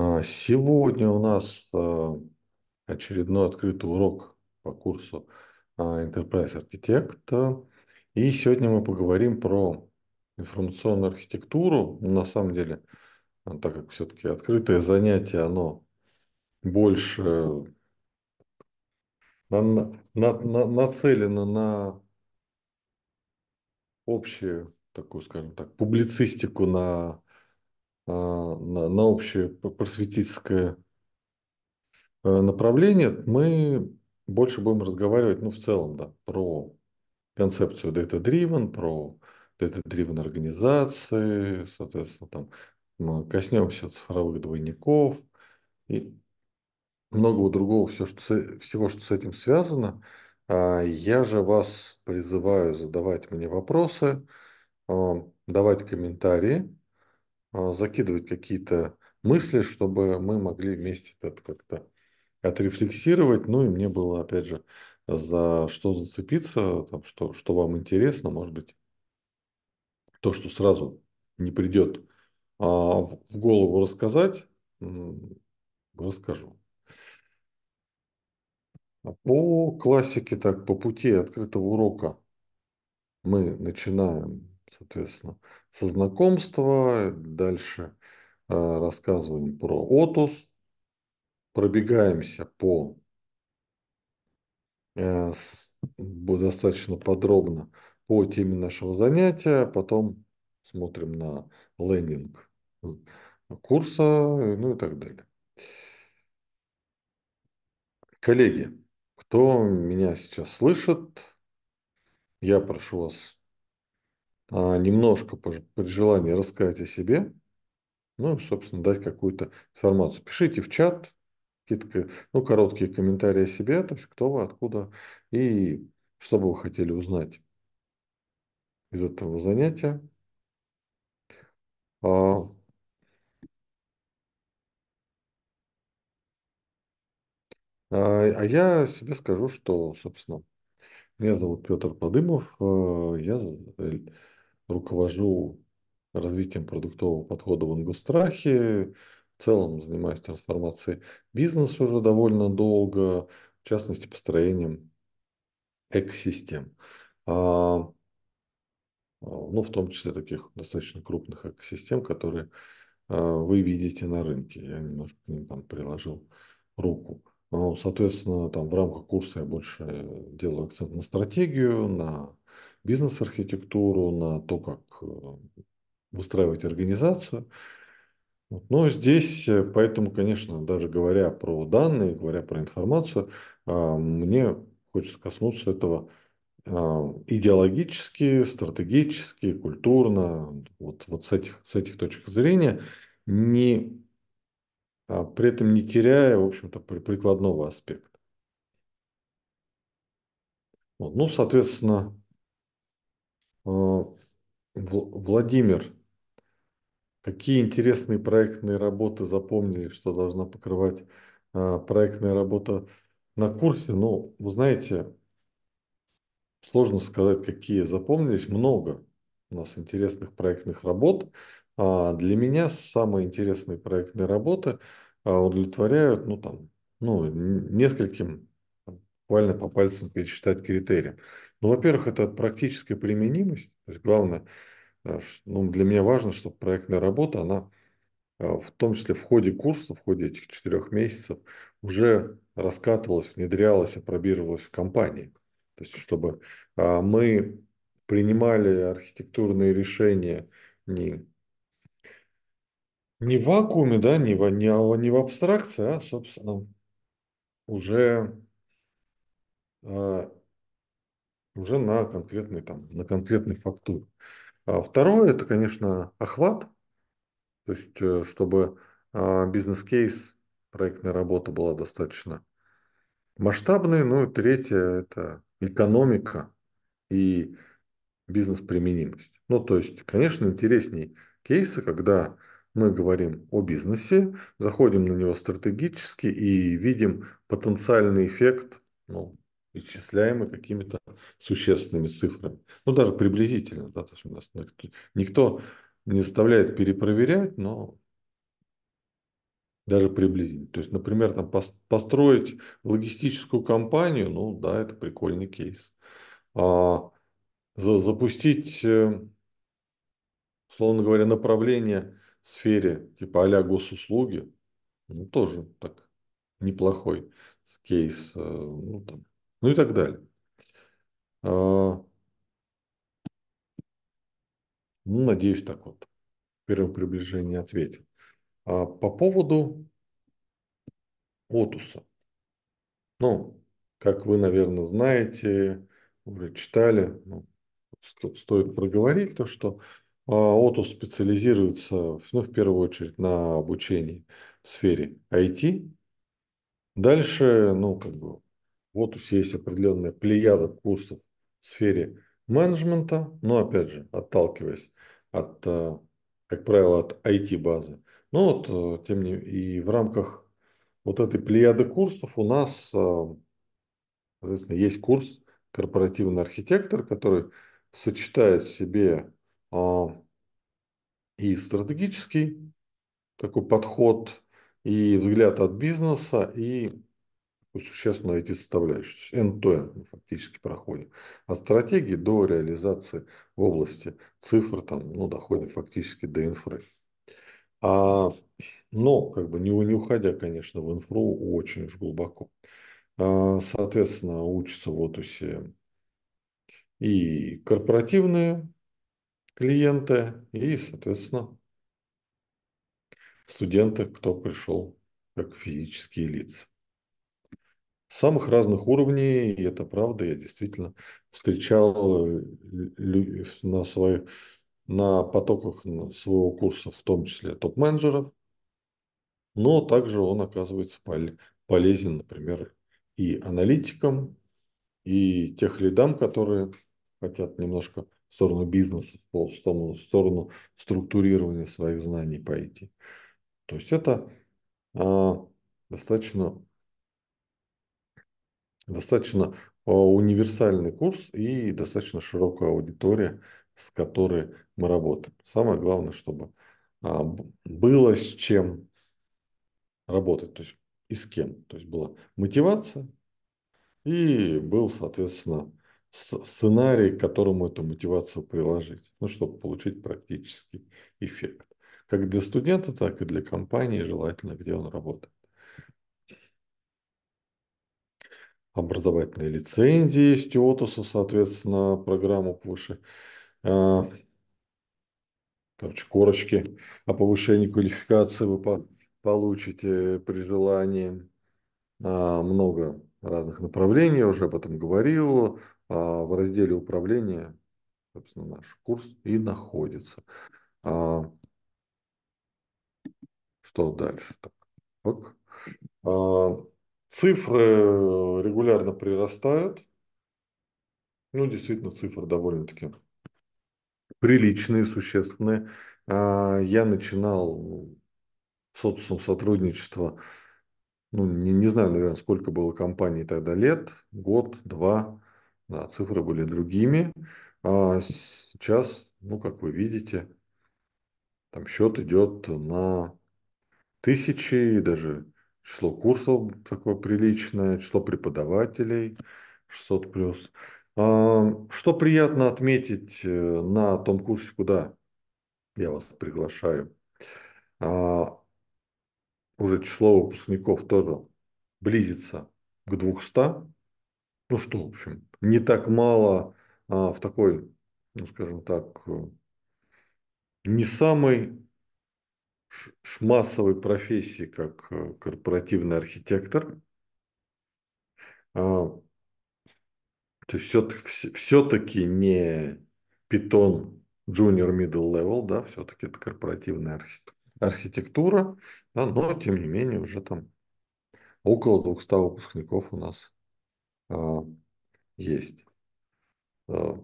А, сегодня у нас а, очередной открытый урок по курсу а, Enterprise Architect. И сегодня мы поговорим про информационную архитектуру. Ну, на самом деле, так как все-таки открытое занятие, оно больше на, на, на, нацелено на общую такую, скажем так, публицистику, на а, на, на общее просветительское э, направление, мы больше будем разговаривать, ну, в целом, да, про концепцию data-driven, про data-driven организации, соответственно, там мы коснемся цифровых двойников и многого другого, все, что, всего, что с этим связано. А, я же вас призываю задавать мне вопросы, а, давать комментарии, а, закидывать какие-то мысли, чтобы мы могли вместе это как-то отрефлексировать. Ну и мне было, опять же, за что зацепиться, там, что, что вам интересно, может быть, то, что сразу не придет а, в, в голову рассказать, расскажу. А по классике, так, по пути открытого урока мы начинаем, соответственно, со знакомства, дальше э, рассказываем про отус, пробегаемся по э, достаточно подробно по теме нашего занятия, потом смотрим на лендинг курса, ну и так далее. Коллеги, кто меня сейчас слышит, я прошу вас а, немножко при желании рассказать о себе, ну собственно, дать какую-то информацию. Пишите в чат какие-то ну, короткие комментарии о себе, то есть кто вы, откуда и что бы вы хотели узнать из этого занятия. А, а, а я себе скажу, что, собственно, меня зовут Петр Подымов, а, я э, руковожу развитием продуктового подхода в Ингустрахе, в целом занимаюсь трансформацией бизнеса уже довольно долго, в частности, построением экосистем. А, а ну, в том числе таких достаточно крупных экосистем, которые а, вы видите на рынке. Я немножко к ним там приложил руку. Ну, соответственно, там в рамках курса я больше делаю акцент на стратегию, на бизнес-архитектуру, на то, как э, выстраивать организацию. Но здесь, э, поэтому, конечно, даже говоря про данные, говоря про информацию, а, мне хочется коснуться этого а, идеологически, стратегически, культурно, вот, вот с, этих, с этих точек зрения, не, а, при этом не теряя, в общем-то, прикладного аспекта. Вот, ну, соответственно, Э, Владимир, какие интересные проектные работы запомнили, что должна покрывать э, проектная работа на курсе? Ну, вы знаете, сложно сказать, какие запомнились. Много у нас интересных проектных работ. А, для меня самые интересные проектные работы э, удовлетворяют, ну, там, ну, нескольким, буквально по пальцам пересчитать критериям. Ну, во-первых, это практическая применимость. То есть главное, э, ну, для меня важно, чтобы проектная работа, она э, в том числе в ходе курса, в ходе этих четырех месяцев, уже раскатывалась, внедрялась, опробировалась в компании. То есть, чтобы э, мы принимали архитектурные решения не, не в вакууме, да, не в, не, а не в абстракции, а, собственно, уже уже на конкретный там, на конкретный фактуре. А второе – это, конечно, охват, то есть э, чтобы а, бизнес-кейс, проектная работа была достаточно масштабной. Ну и третье – это экономика и бизнес-применимость. Ну, то есть, конечно, интересней кейсы, когда мы говорим о бизнесе, заходим на него стратегически и видим потенциальный эффект ну, исчисляемы какими-то существенными цифрами. Ну, даже приблизительно. Да, то есть у нас ну, никто не заставляет перепроверять, но даже приблизительно. То есть, например, там построить логистическую компанию, ну да, это прикольный кейс. А, запустить, э, условно говоря, направление в сфере типа а госуслуги, ну тоже так неплохой кейс. Э, ну, там, ну и так далее. А, ну, надеюсь, так вот. В первом приближении ответил. А по поводу отуса. Ну, как вы, наверное, знаете, уже читали, ну, стоит проговорить то, что а, Отус специализируется ну, в первую очередь на обучении в сфере IT. Дальше, ну, как бы вот у есть определенная плеяда курсов в сфере менеджмента, но опять же, отталкиваясь от, э, как правило, от IT-базы. Но вот, э, тем не и в рамках вот этой плеяды курсов у нас, э, соответственно, есть курс «Корпоративный архитектор», который сочетает в себе а, и стратегический такой подход, и взгляд от бизнеса, и существенно эти составляющие. То есть end-to-end фактически проходим. От а стратегии до реализации в области цифр, там, ну, доходим фактически до инфры. А, но как бы не, не уходя, конечно, в инфру очень уж глубоко. А, соответственно, учатся вот у и корпоративные клиенты, и, соответственно, студенты, кто пришел как физические лица самых разных уровней, и это правда, я действительно встречал э, на своих на потоках своего курса, в том числе топ-менеджеров, но также он оказывается полезен, например, и аналитикам, и тех лидам, которые хотят немножко в сторону бизнеса, в сторону, в сторону структурирования своих знаний пойти. То есть это а, достаточно Достаточно а, универсальный курс и достаточно широкая аудитория, с которой мы работаем. Самое главное, чтобы а, было с чем работать, то есть и с кем. То есть была мотивация и был, соответственно, сценарий, к которому эту мотивацию приложить, ну, чтобы получить практический эффект. Как для студента, так и для компании желательно, где он работает. образовательные лицензии есть у соответственно, программу повыше, э, а, короче, корочки о повышении квалификации вы по, получите при желании. Э, много разных направлений, я уже об этом говорил. Э, в разделе управления, собственно, наш курс и находится. Э, что дальше? Так, так. Цифры э, регулярно прирастают. Ну, действительно, цифры довольно-таки приличные, существенные. А, я начинал социум сотрудничества, ну, не, не знаю, наверное, сколько было компаний тогда лет, год, два, да, цифры были другими. А сейчас, ну, как вы видите, там счет идет на тысячи, даже число курсов такое приличное, число преподавателей 600 плюс. А, что приятно отметить э, на том курсе, куда я вас приглашаю, а, уже число выпускников тоже близится к 200. Ну что, в общем, не так мало а в такой, ну скажем так, э, не самый массовой профессии как э, корпоративный архитектор. А, то есть все-таки не питон Junior Middle Level, да, все-таки это корпоративная архитектура, да, но тем не менее уже там около 200 выпускников у нас а, есть. А,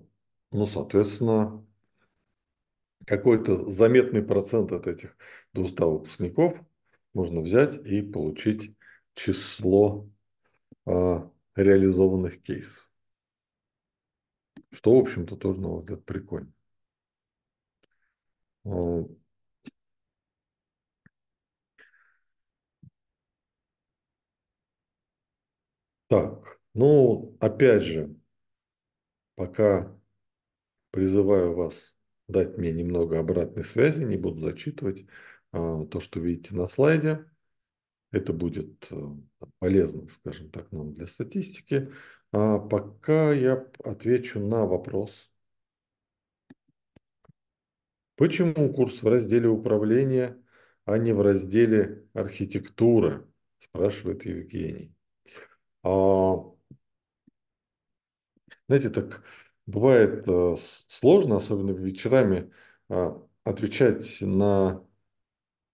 ну, соответственно, какой-то заметный процент от этих до 100 выпускников можно взять и получить число э, реализованных кейсов. Что, в общем-то, тоже, на мой взгляд, прикольно. А, так, ну, опять же, пока призываю вас дать мне немного обратной связи, не буду зачитывать а, то, что видите на слайде. Это будет э, полезно, скажем так, нам для статистики. А пока я отвечу на вопрос. Почему курс в разделе управления, а не в разделе архитектура? Спрашивает Евгений. А, знаете, так бывает э, сложно, особенно вечерами, а, отвечать на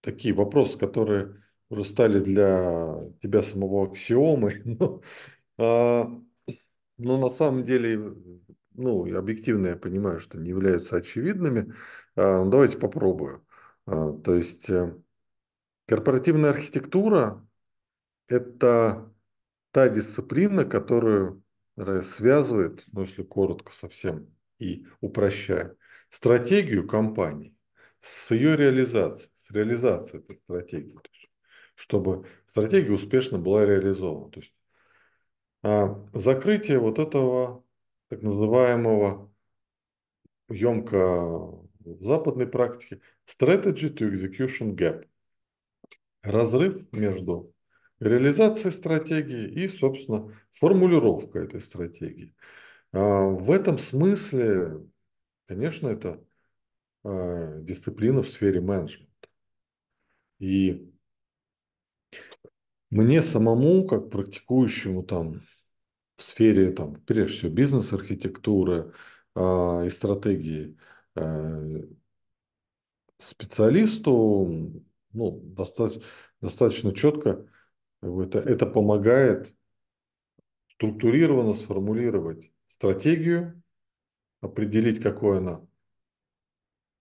такие вопросы, которые уже стали для тебя самого аксиомой. Но, ну, а, но на самом деле, ну, объективно я понимаю, что не являются очевидными. А, ну, давайте попробую. А, то есть э, корпоративная архитектура – это та дисциплина, которую связывает, ну если коротко совсем и упрощая, стратегию компании с ее реализацией, с реализацией этой стратегии, есть, чтобы стратегия успешно была реализована. То есть а, закрытие вот этого так называемого емко в западной практике strategy to execution gap. Разрыв между реализация стратегии и, собственно, формулировка этой стратегии. А, в этом смысле, конечно, это а, дисциплина в сфере менеджмента. И мне самому, как практикующему там в сфере, там, прежде всего, бизнес-архитектуры а, и стратегии, специалисту ну, достаточно, достаточно четко это, это помогает структурированно сформулировать стратегию, определить, какой она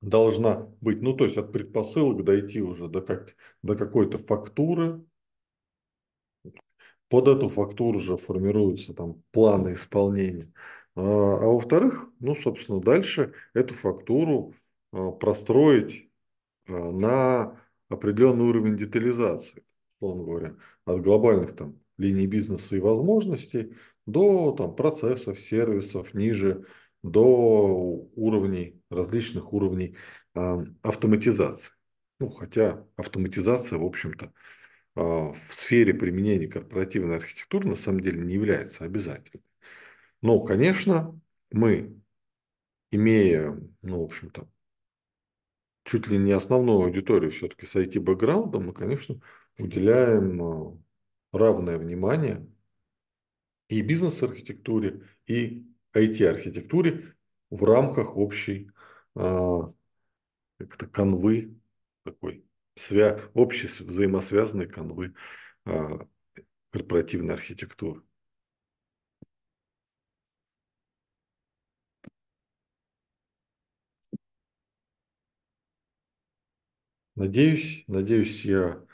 должна быть. Ну, то есть от предпосылок дойти уже до, как, до какой-то фактуры. Под эту фактуру же формируются там планы исполнения. А, а во-вторых, ну, собственно, дальше эту фактуру а, простроить а, на определенный уровень детализации условно говоря, от глобальных там линий бизнеса и возможностей до там, процессов, сервисов ниже, до уровней, различных уровней э, автоматизации. Ну, хотя автоматизация, в общем-то, э, в сфере применения корпоративной архитектуры на самом деле не является обязательной. Но, конечно, мы, имея, ну, в общем-то, чуть ли не основную аудиторию все-таки с IT-бэкграундом, мы, конечно, уделяем э, равное внимание и бизнес-архитектуре, и IT-архитектуре в рамках общей э, как-то канвы такой свя общей взаимосвязанной канвы э, корпоративной архитектуры. Надеюсь, надеюсь, я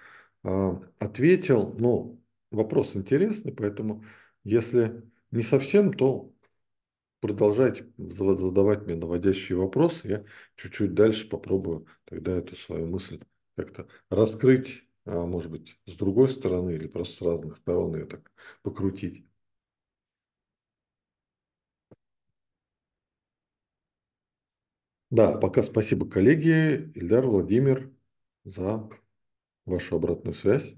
а, ответил. но ну, вопрос интересный, поэтому если не совсем, то продолжайте задавать мне наводящие вопросы. Я чуть-чуть дальше попробую тогда эту свою мысль как-то раскрыть, а, может быть, с другой стороны или просто с разных сторон ее так покрутить. Да, пока спасибо коллеги, Ильдар, Владимир за вашу обратную связь,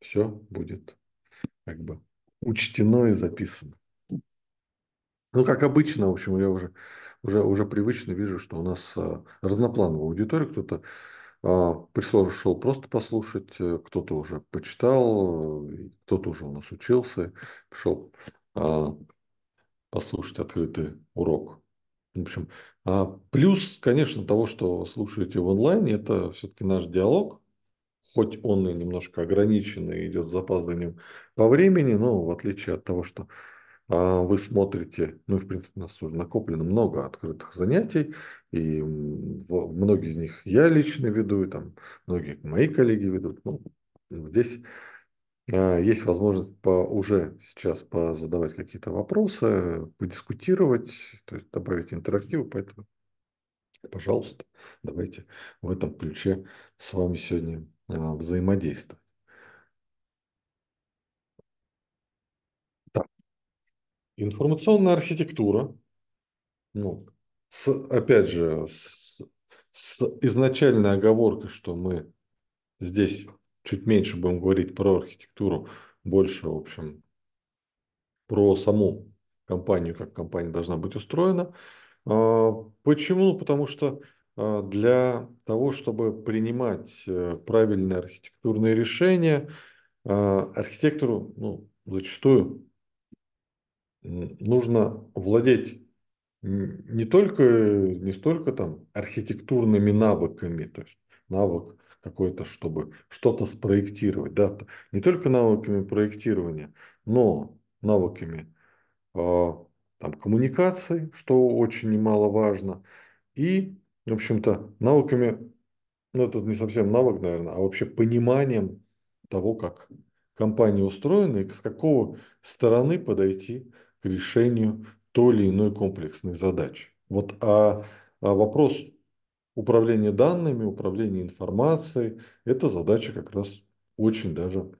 все будет как бы учтено и записано. Ну, как обычно, в общем, я уже, уже, уже привычно вижу, что у нас а, разноплановая аудитория. Кто-то а, пришел просто послушать, э, кто-то уже почитал, э, кто-то уже у нас учился, пришел а, послушать открытый урок в общем, а, плюс, конечно, того, что слушаете в онлайне, это все-таки наш диалог, хоть он и немножко ограниченный, идет с запаздыванием по времени, но в отличие от того, что а, вы смотрите, ну, в принципе, у нас уже накоплено много открытых занятий, и многие из них я лично веду, и там многие мои коллеги ведут. Ну, здесь а, есть возможность по, уже сейчас задавать какие-то вопросы, подискутировать, то есть добавить интерактива, поэтому, пожалуйста, давайте в этом ключе с вами сегодня а, взаимодействовать. Так. Информационная архитектура, ну, с, опять же, с, с изначальной оговоркой, что мы здесь чуть меньше будем говорить про архитектуру, больше, в общем, про саму компанию, как компания должна быть устроена. А, почему? Потому что а, для того, чтобы принимать э, правильные архитектурные решения, а, архитектору ну, зачастую нужно владеть не только не столько там архитектурными навыками, то есть навык какой-то, чтобы что-то спроектировать. Да? Не только навыками проектирования, но навыками э, там, коммуникации, что очень немаловажно, и, в общем-то, навыками, ну, это не совсем навык, наверное, а вообще пониманием того, как компания устроена и с какого стороны подойти к решению той или иной комплексной задачи. Вот, а, а вопрос управление данными, управление информацией – это задача как раз очень даже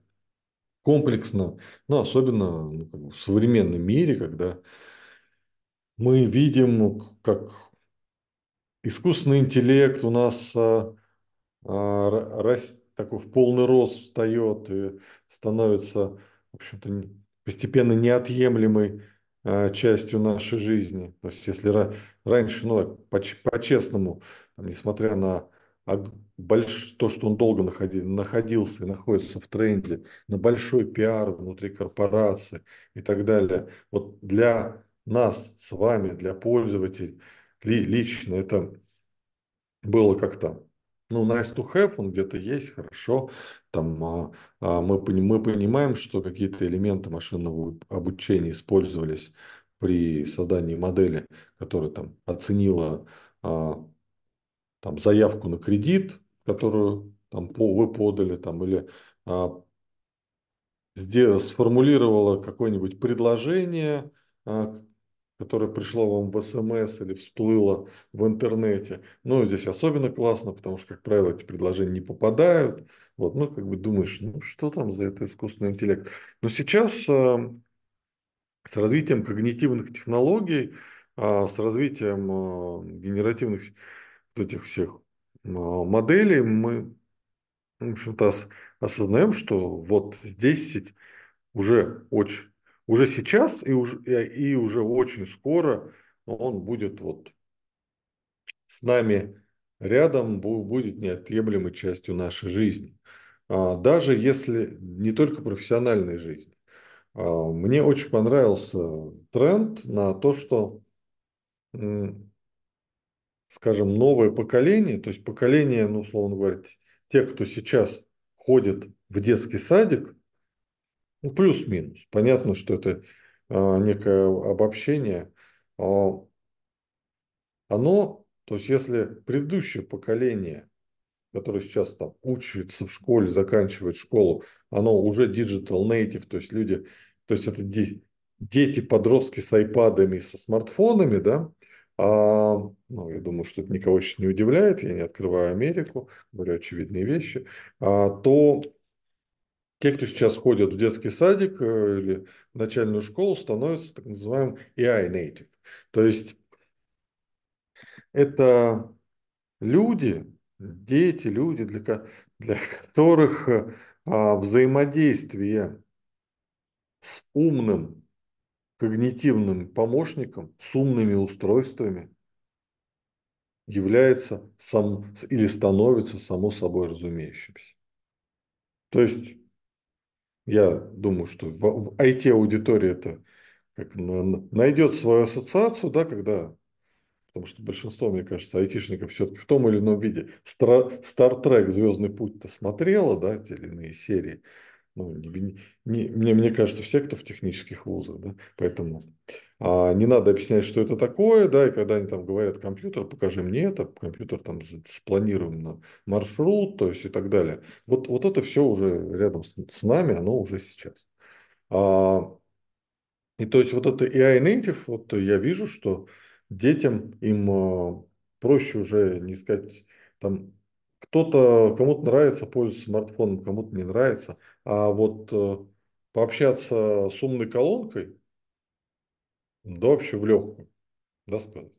комплексна, но ну, особенно ну, как бы в современном мире, когда мы видим, ну, как искусственный интеллект у нас а, а, такой в полный рост встает и становится, в общем-то, постепенно неотъемлемой а, частью нашей жизни. То есть если раньше, ну, по-честному, несмотря на то, что он долго находился и находится в тренде, на большой пиар внутри корпорации и так далее. Вот для нас с вами, для пользователей лично это было как то ну, nice to have, он где-то есть, хорошо. Там а, а мы, мы понимаем, что какие-то элементы машинного обучения использовались при создании модели, которая там оценила а, там заявку на кредит, которую там по, вы подали, там или а, где сформулировала какое-нибудь предложение, а, которое пришло вам в смс или всплыло в интернете. Ну, здесь особенно классно, потому что, как правило, эти предложения не попадают. Вот, ну, как бы думаешь, ну, что там за это искусственный интеллект? Но сейчас э, с развитием когнитивных технологий, а, с развитием э, генеративных вот этих всех э, моделей мы, в общем-то, осознаем, что вот здесь уже очень уже сейчас и уже, и уже очень скоро он будет вот с нами рядом, будет неотъемлемой частью нашей жизни. А, даже если не только профессиональной жизни. А, мне очень понравился тренд на то, что, скажем, новое поколение, то есть поколение, ну, условно говоря, тех, кто сейчас ходит в детский садик, ну, плюс-минус. Понятно, что это э, некое обобщение. Э, оно, то есть если предыдущее поколение, которое сейчас там учится в школе, заканчивает школу, оно уже digital native, то есть люди, то есть это де, дети, подростки с айпадами, со смартфонами, да, а, ну, я думаю, что это никого еще не удивляет, я не открываю Америку, говорю очевидные вещи, а, то те, кто сейчас ходят в детский садик э, или в начальную школу, становятся так называемым AI native. То есть это люди, дети, люди, для, для которых э, а, взаимодействие с умным когнитивным помощником, с умными устройствами является сам, или становится само собой разумеющимся. То есть я думаю, что в it аудитории это как найдет свою ассоциацию, да, когда потому что большинство, мне кажется, айтишников все-таки в том или ином виде Star Trek «Звездный путь»-то смотрела, да, те или иные серии, ну, не, не, мне, мне кажется, все, кто в технических вузах, да, поэтому а, не надо объяснять, что это такое, да, и когда они там говорят, компьютер, покажи мне это, компьютер там спланируем на маршрут, то есть и так далее. Вот, вот это все уже рядом с, с нами, оно уже сейчас. А, и то есть вот это AI native, вот я вижу, что детям им а, проще уже не сказать, там кто-то, кому-то нравится пользоваться смартфоном, кому-то не нравится – а вот э, пообщаться с умной колонкой, да вообще в легкую, да скажем.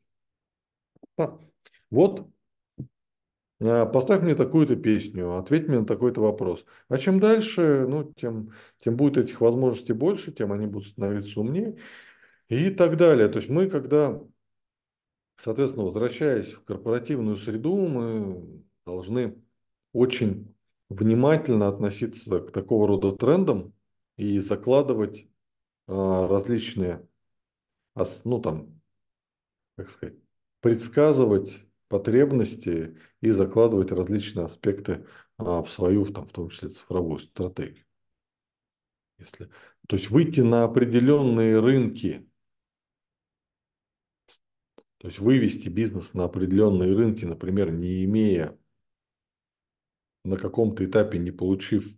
вот а, поставь мне такую-то песню, ответь мне на такой-то вопрос. А чем дальше, ну, тем, тем будет этих возможностей больше, тем они будут становиться умнее и так далее. То есть мы, когда, соответственно, возвращаясь в корпоративную среду, мы должны очень внимательно относиться к такого рода трендам и закладывать э, различные, ну там, как сказать, предсказывать потребности и закладывать различные аспекты а, в свою, там, в том числе цифровую стратегию. Если, то есть выйти на определенные рынки, то есть вывести бизнес на определенные рынки, например, не имея на каком-то этапе не получив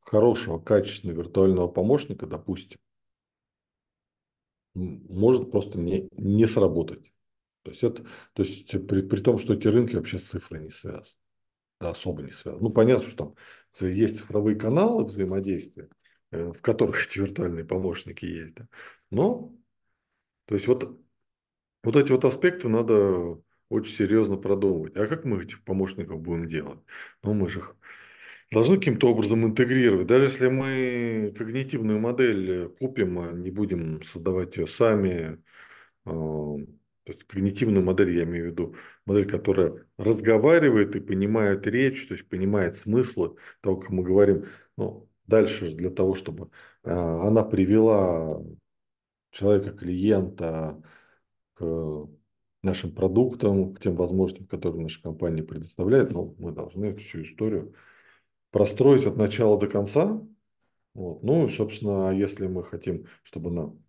хорошего, качественного виртуального помощника, допустим, может просто не, не сработать. То есть, это, то есть при, при том, что эти рынки вообще с цифрой не связаны. Да, особо не связаны. Ну, понятно, что там есть цифровые каналы взаимодействия, э, в которых эти виртуальные помощники есть. Да. Но, то есть вот, вот эти вот аспекты надо очень серьезно продумывать. А как мы этих помощников будем делать? Ну, мы же их должны каким-то образом интегрировать. Даже если мы когнитивную модель купим, а не будем создавать ее сами, а, то есть когнитивную модель я имею в виду, модель, которая разговаривает и понимает речь, то есть понимает смыслы того, как мы говорим. Но ну, дальше для того, чтобы а, она привела человека, клиента к нашим продуктам, к тем возможностям, которые наша компания предоставляет. Но ну, мы должны всю историю простроить от начала до конца. Вот. Ну, собственно, если мы хотим, чтобы нам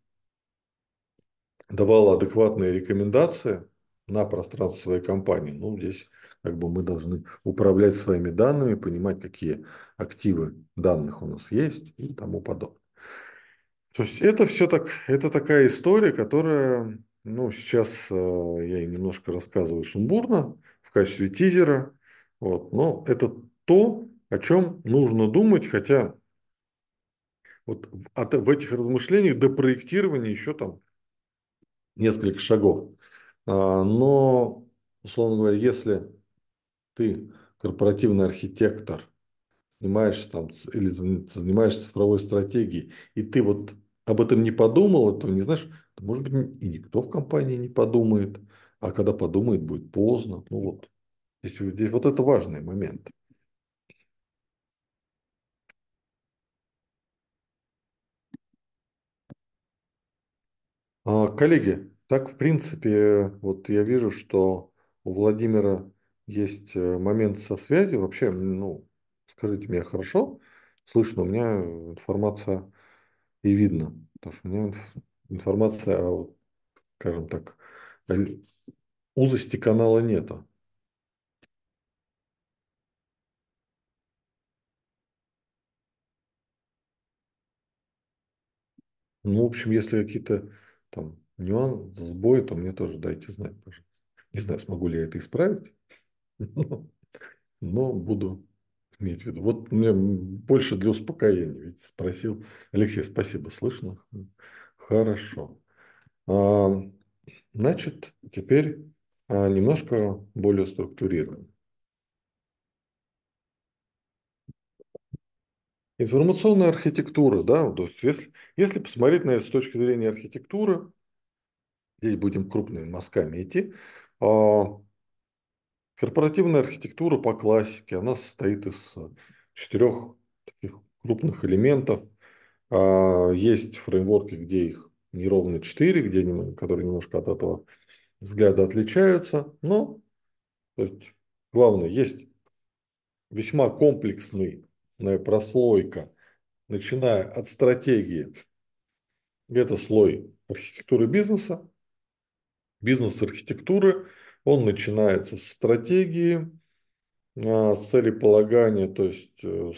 давала адекватные рекомендации на пространство своей компании, ну, здесь как бы мы должны управлять своими данными, понимать, какие активы данных у нас есть и тому подобное. То есть это все так, это такая история, которая ну, сейчас э, я немножко рассказываю сумбурно в качестве тизера. Вот, но это то, о чем нужно думать, хотя вот от, в этих размышлениях до проектирования еще там несколько шагов. А, но, условно говоря, если ты корпоративный архитектор, занимаешься там или занимаешься цифровой стратегией, и ты вот об этом не подумал, то не знаешь, может быть, и никто в компании не подумает, а когда подумает, будет поздно. Ну вот, здесь, здесь вот это важный момент. А, коллеги, так, в принципе, вот я вижу, что у Владимира есть э, момент со связью. Вообще, ну, скажите мне, хорошо слышно? У меня информация и видно. Потому что у меня информация а о, скажем так, узости канала нету. Ну, в общем, если какие-то там нюансы, сбои, то мне тоже дайте знать, пожалуйста. Не знаю, смогу ли я это исправить, но, но буду иметь в виду. Вот мне больше для успокоения, ведь спросил. Алексей, спасибо, слышно? Хорошо. А, значит, теперь а, немножко более структурированно. Информационная архитектура, да, то есть если, если посмотреть на это с точки зрения архитектуры, здесь будем крупными мазками идти, а, корпоративная архитектура по классике, она состоит из четырех таких крупных элементов – а, есть фреймворки, где их неровно 4, где, которые немножко от этого взгляда отличаются, но то есть, главное, есть весьма комплексная прослойка, начиная от стратегии, это слой архитектуры бизнеса, бизнес архитектуры, он начинается с стратегии, а, с целеполагания, то есть э,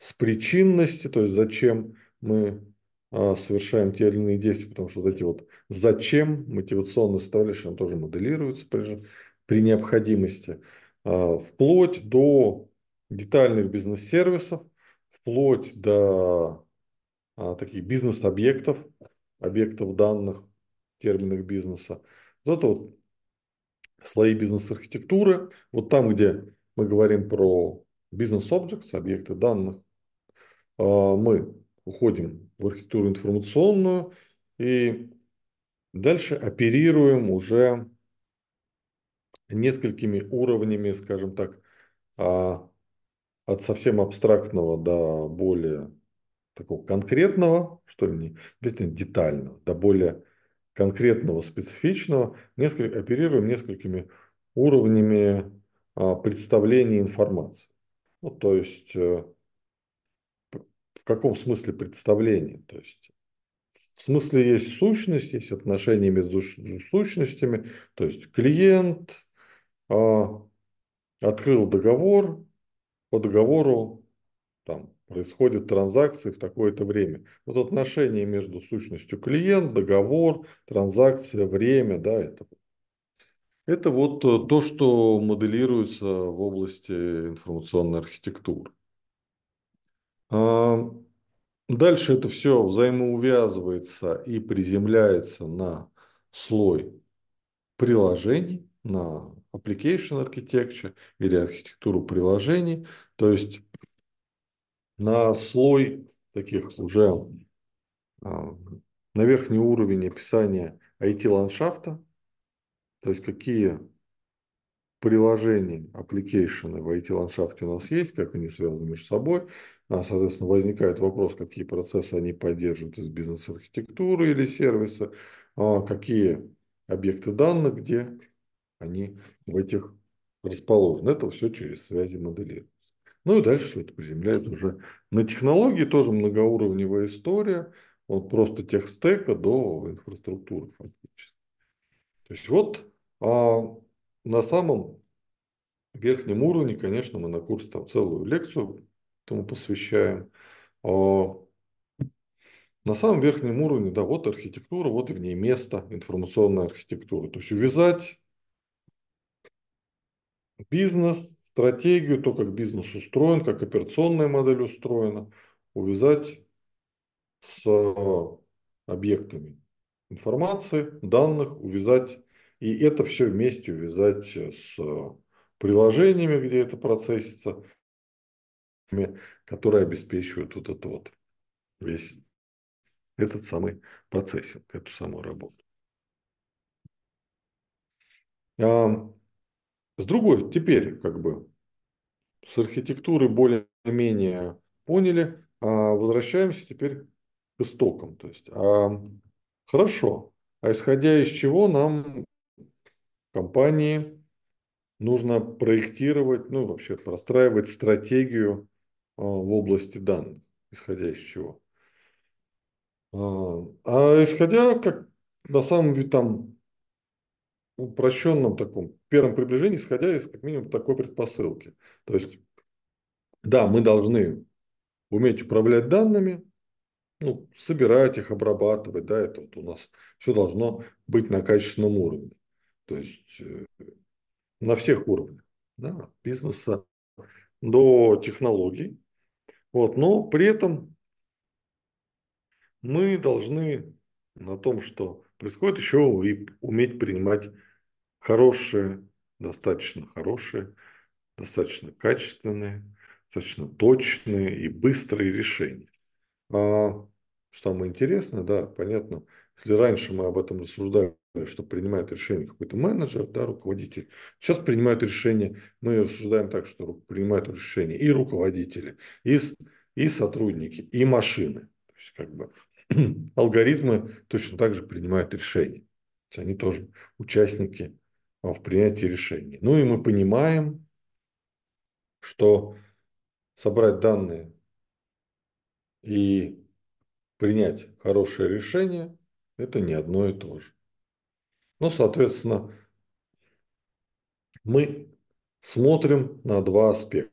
с, с причинности, то есть зачем мы а, совершаем те или иные действия, потому что вот эти вот зачем мотивационные составляющие, он тоже моделируется при, при необходимости, а, вплоть до детальных бизнес-сервисов, вплоть до а, таких бизнес-объектов, объектов данных, терминах бизнеса. Вот это вот слои бизнес-архитектуры, вот там, где мы говорим про бизнес-объекты, объекты данных, мы уходим в архитектуру информационную и дальше оперируем уже несколькими уровнями, скажем так, а, от совсем абстрактного до более такого конкретного, что ли, не обязательно детального, до более конкретного, специфичного, несколько, оперируем несколькими уровнями а, представления информации. Ну, то есть э, в каком смысле представление? То есть в смысле есть сущность, есть отношения между сущностями, то есть клиент а, открыл договор, по договору там происходят транзакции в такое-то время. Вот отношения между сущностью клиент, договор, транзакция, время, да, это это вот э, то, что моделируется в области информационной архитектуры. А, дальше это все взаимоувязывается и приземляется на слой приложений, на application architecture или архитектуру приложений, то есть на слой таких уже а, на верхний уровень описания IT-ландшафта, то есть какие приложения аппликейшены в IT-ландшафте у нас есть, как они связаны между собой, а, соответственно, возникает вопрос, какие процессы они поддерживают из бизнес-архитектуры или сервиса, а, какие объекты данных, где они в этих расположены. Это все через связи моделируется. Ну и дальше все это приземляется уже на технологии, тоже многоуровневая история, от просто техстека до инфраструктуры фактически. То есть вот а, на самом верхнем уровне, конечно, мы на курсе там целую лекцию этому посвящаем. А, на самом верхнем уровне, да, вот архитектура, вот и в ней место, информационная архитектура. То есть увязать бизнес, стратегию, то, как бизнес устроен, как операционная модель устроена, увязать с а, объектами информации, данных, увязать, и это все вместе увязать с приложениями, где это процессится, которые обеспечивают вот этот вот весь этот самый процессинг, эту самую работу. А, с другой, теперь как бы с архитектуры более-менее поняли, а возвращаемся теперь к истокам. То есть, а, хорошо, а исходя из чего нам компании нужно проектировать, ну вообще простраивать стратегию а, в области данных, исходя из чего. А, а исходя, как на самом там упрощенном таком первом приближении, исходя из как минимум такой предпосылки. То есть, да, мы должны уметь управлять данными, ну, собирать их, обрабатывать, да, это вот у нас все должно быть на качественном уровне. То есть э, на всех уровнях, да, от бизнеса до технологий, вот, но при этом мы должны на том, что происходит, еще и уметь принимать хорошие, достаточно хорошие, достаточно качественные, достаточно точные и быстрые решения. А самое интересное, да, понятно, если раньше мы об этом рассуждали Э, что принимает решение какой-то менеджер, да, руководитель. Сейчас принимают решение, мы рассуждаем так, что принимают решение и руководители, и, и сотрудники, и машины. То есть, как бы, алгоритмы точно так же принимают решения. То есть, они тоже участники а, в принятии решений. Ну и мы понимаем, что собрать данные и принять хорошее решение – это не одно и то же. Ну, соответственно, мы смотрим на два аспекта.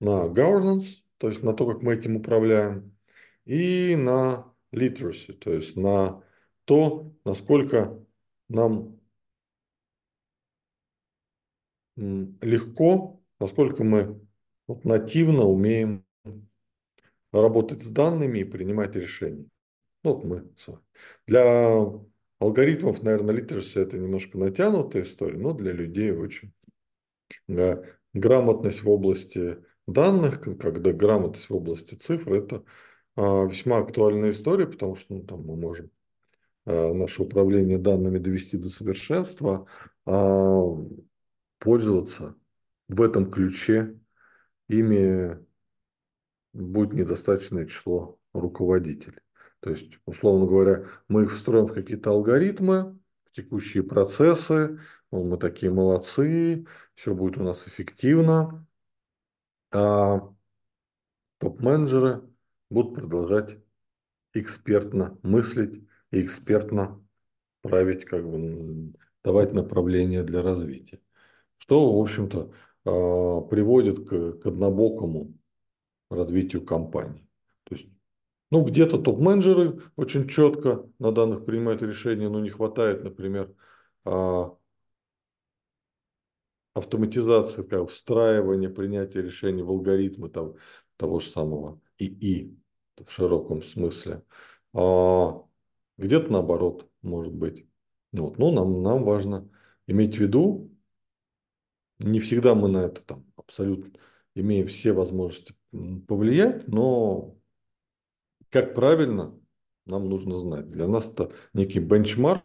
На governance, то есть на то, как мы этим управляем, и на literacy, то есть на то, насколько нам легко, насколько мы вот нативно умеем работать с данными и принимать решения. Вот мы с вами. Для алгоритмов, наверное, литерси это немножко натянутая история, но для людей очень. Да. Грамотность в области данных, когда грамотность в области цифр, это а, весьма актуальная история, потому что ну, там мы можем а, наше управление данными довести до совершенства, а, пользоваться в этом ключе ими будет недостаточное число руководителей. То есть, условно говоря, мы их встроим в какие-то алгоритмы, в текущие процессы, вот мы такие молодцы, все будет у нас эффективно. А топ-менеджеры будут продолжать экспертно мыслить и экспертно править, как бы давать направление для развития. Что, в общем-то, а, приводит к, к однобокому развитию компании. То есть ну, где-то топ-менеджеры очень четко на данных принимают решения, но не хватает, например, а, автоматизации, как встраивания принятия решений в алгоритмы там, того же самого ИИ в широком смысле. А где-то наоборот, может быть. Ну вот. Но ну, нам, нам важно иметь в виду, не всегда мы на это там абсолютно имеем все возможности повлиять, но как правильно, нам нужно знать. Для нас это некий бенчмарк,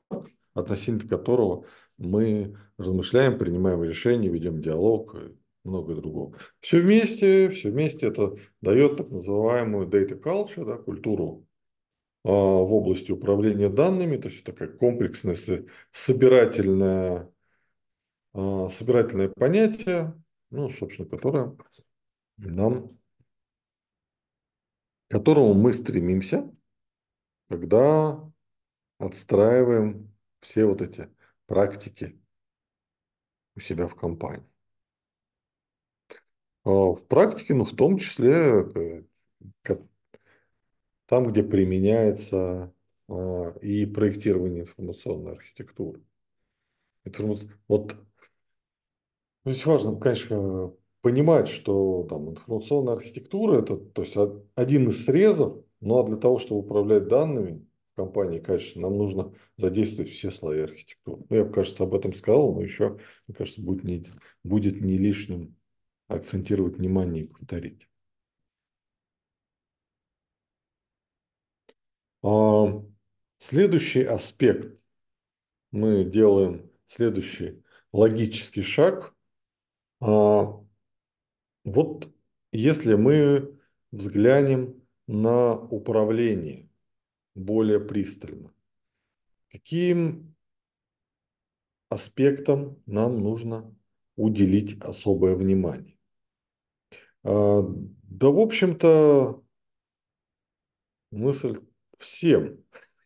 относительно которого мы размышляем, принимаем решения, ведем диалог и многое другое. Все вместе, все вместе это дает так называемую data culture, да, культуру э, в области управления данными, то есть такая комплексная собирательная, э, собирательное понятие, ну, собственно, которое нам которому мы стремимся, когда отстраиваем все вот эти практики у себя в компании. А, в практике, ну, в том числе, э, там, где применяется а, и проектирование информационной архитектуры. Вот здесь ну, важно, конечно, понимать, что там информационная архитектура это то есть, один из срезов, но ну, а для того, чтобы управлять данными в компании качественно, нам нужно задействовать все слои архитектуры. Ну, я кажется, об этом сказал, но еще, мне кажется, будет не, будет не лишним акцентировать внимание и повторить. А, следующий аспект. Мы делаем следующий логический шаг а, – вот если мы взглянем на управление более пристально, каким аспектам нам нужно уделить особое внимание? А, да, в общем-то, мысль всем.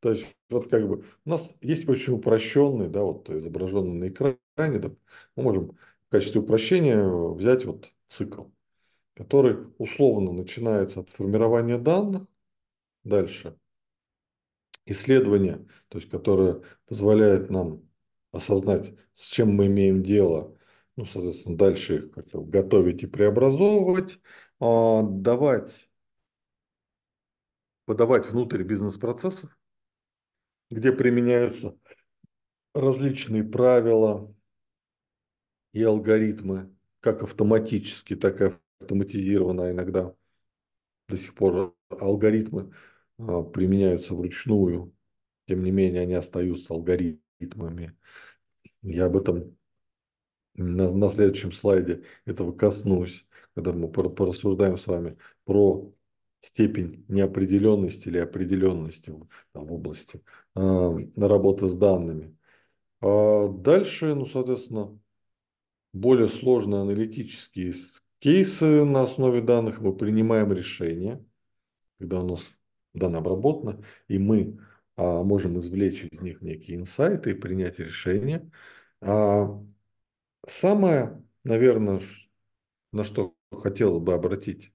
То есть, вот как бы, у нас есть очень упрощенный, да, вот изображенный на экране, да, мы можем в качестве упрощения э, взять вот цикл, который условно начинается от формирования данных, дальше исследование, то есть которое позволяет нам осознать, с чем мы имеем дело, ну, соответственно, дальше их как-то готовить и преобразовывать, а, давать, подавать внутрь бизнес-процессов, где применяются различные правила, и алгоритмы, как автоматически, так и автоматизированно иногда до сих пор алгоритмы а, применяются вручную, тем не менее они остаются алгоритмами. Я об этом на, на следующем слайде этого коснусь, когда мы порассуждаем с вами про степень неопределенности или определенности в, области а, работы с данными. А дальше, ну, соответственно, более сложные аналитические кейсы на основе данных, мы принимаем решение, когда у нас данные обработаны, и мы а, можем извлечь из них некие инсайты и принять решение. А, самое, наверное, на что хотелось бы обратить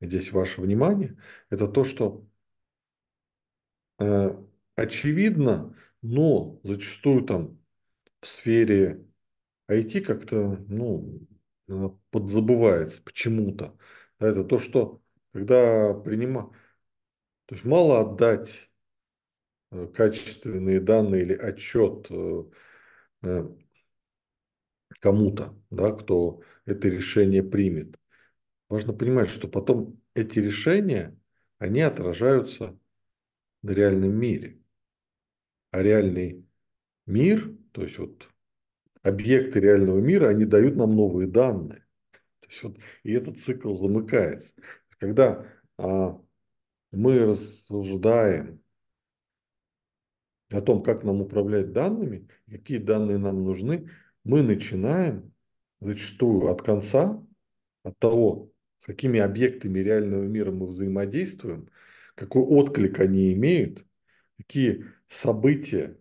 здесь ваше внимание, это то, что э, очевидно, но зачастую там в сфере IT как-то, ну, подзабывается почему-то. А это то, что когда принима, то есть мало отдать э, качественные данные или отчет э, э, кому-то, да, кто это решение примет. Важно понимать, что потом эти решения, они отражаются на реальном мире. А реальный мир, то есть вот объекты реального мира, они дают нам новые данные. То есть вот, и этот цикл замыкается. Когда а, мы рассуждаем о том, как нам управлять данными, какие данные нам нужны, мы начинаем зачастую от конца, от того, с какими объектами реального мира мы взаимодействуем, какой отклик они имеют, какие события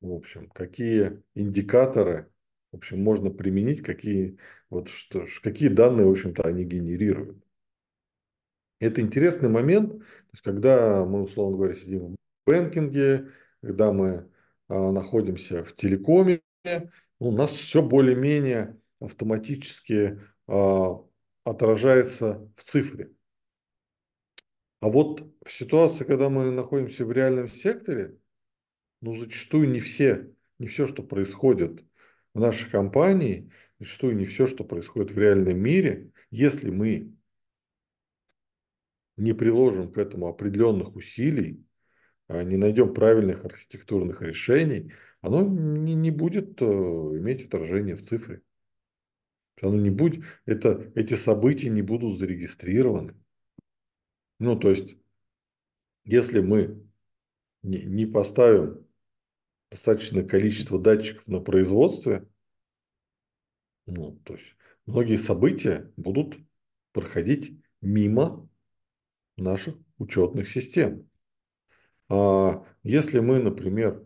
в общем, какие индикаторы, в общем, можно применить, какие, вот что, какие данные, в общем-то, они генерируют. Это интересный момент, то есть когда мы, условно говоря, сидим в бэнкинге, когда мы а, находимся в телекоме, ну, у нас все более-менее автоматически а, отражается в цифре. А вот в ситуации, когда мы находимся в реальном секторе, но ну, зачастую не все, не все, что происходит в нашей компании, зачастую не все, что происходит в реальном мире, если мы не приложим к этому определенных усилий, а не найдем правильных архитектурных решений, оно не, не будет э, иметь отражение в цифре. Оно не будет, это, эти события не будут зарегистрированы. Ну, то есть, если мы не, не поставим достаточное количество датчиков на производстве, ну, то есть многие события будут проходить мимо наших учетных систем. А если мы, например,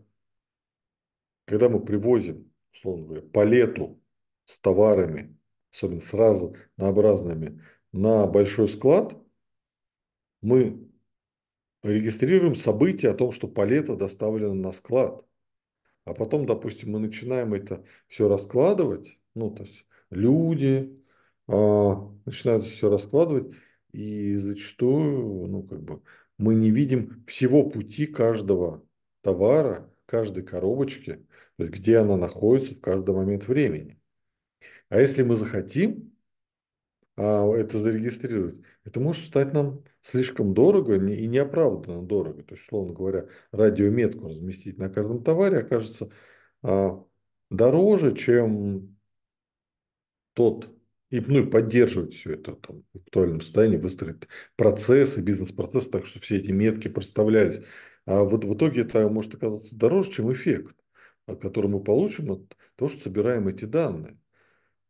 когда мы привозим, условно говоря, палету с товарами, особенно с разнообразными, на большой склад, мы регистрируем событие о том, что палета доставлена на склад. А потом, допустим, мы начинаем это все раскладывать, ну, то есть люди э, начинают все раскладывать, и зачастую, ну, как бы, мы не видим всего пути каждого товара, каждой коробочки, то есть где она находится в каждый момент времени. А если мы захотим а, это зарегистрировать, это может стать нам слишком дорого и неоправданно дорого. То есть, условно говоря, радиометку разместить на каждом товаре окажется а, дороже, чем тот и, ну, и поддерживать все это там, в актуальном состоянии, выстроить процессы, бизнес-процессы, так что все эти метки проставлялись. А вот в итоге это может оказаться дороже, чем эффект, а, который мы получим от того, что собираем эти данные.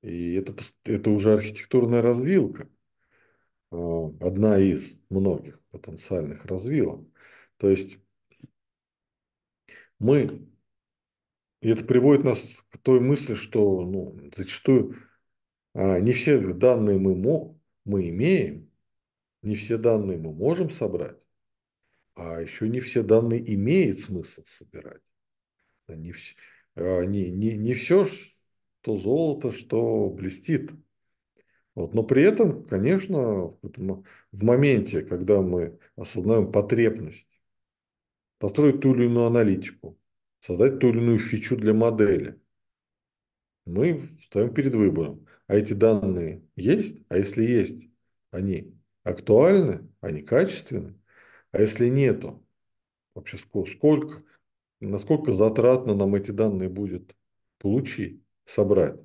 И это, это уже архитектурная развилка. Э, одна из многих потенциальных развилок. То есть мы, и это приводит нас к той мысли, что ну, зачастую а, не все данные мы, мо, мы имеем, не все данные мы можем собрать, а еще не все данные имеет смысл собирать. А, не, не, не, не все, что золото, что блестит – вот. Но при этом, конечно, в моменте, когда мы осознаем потребность построить ту или иную аналитику, создать ту или иную фичу для модели, мы стоим перед выбором. А эти данные есть? А если есть, они актуальны, они качественны? А если нету, вообще сколько, насколько затратно нам эти данные будет получить, собрать?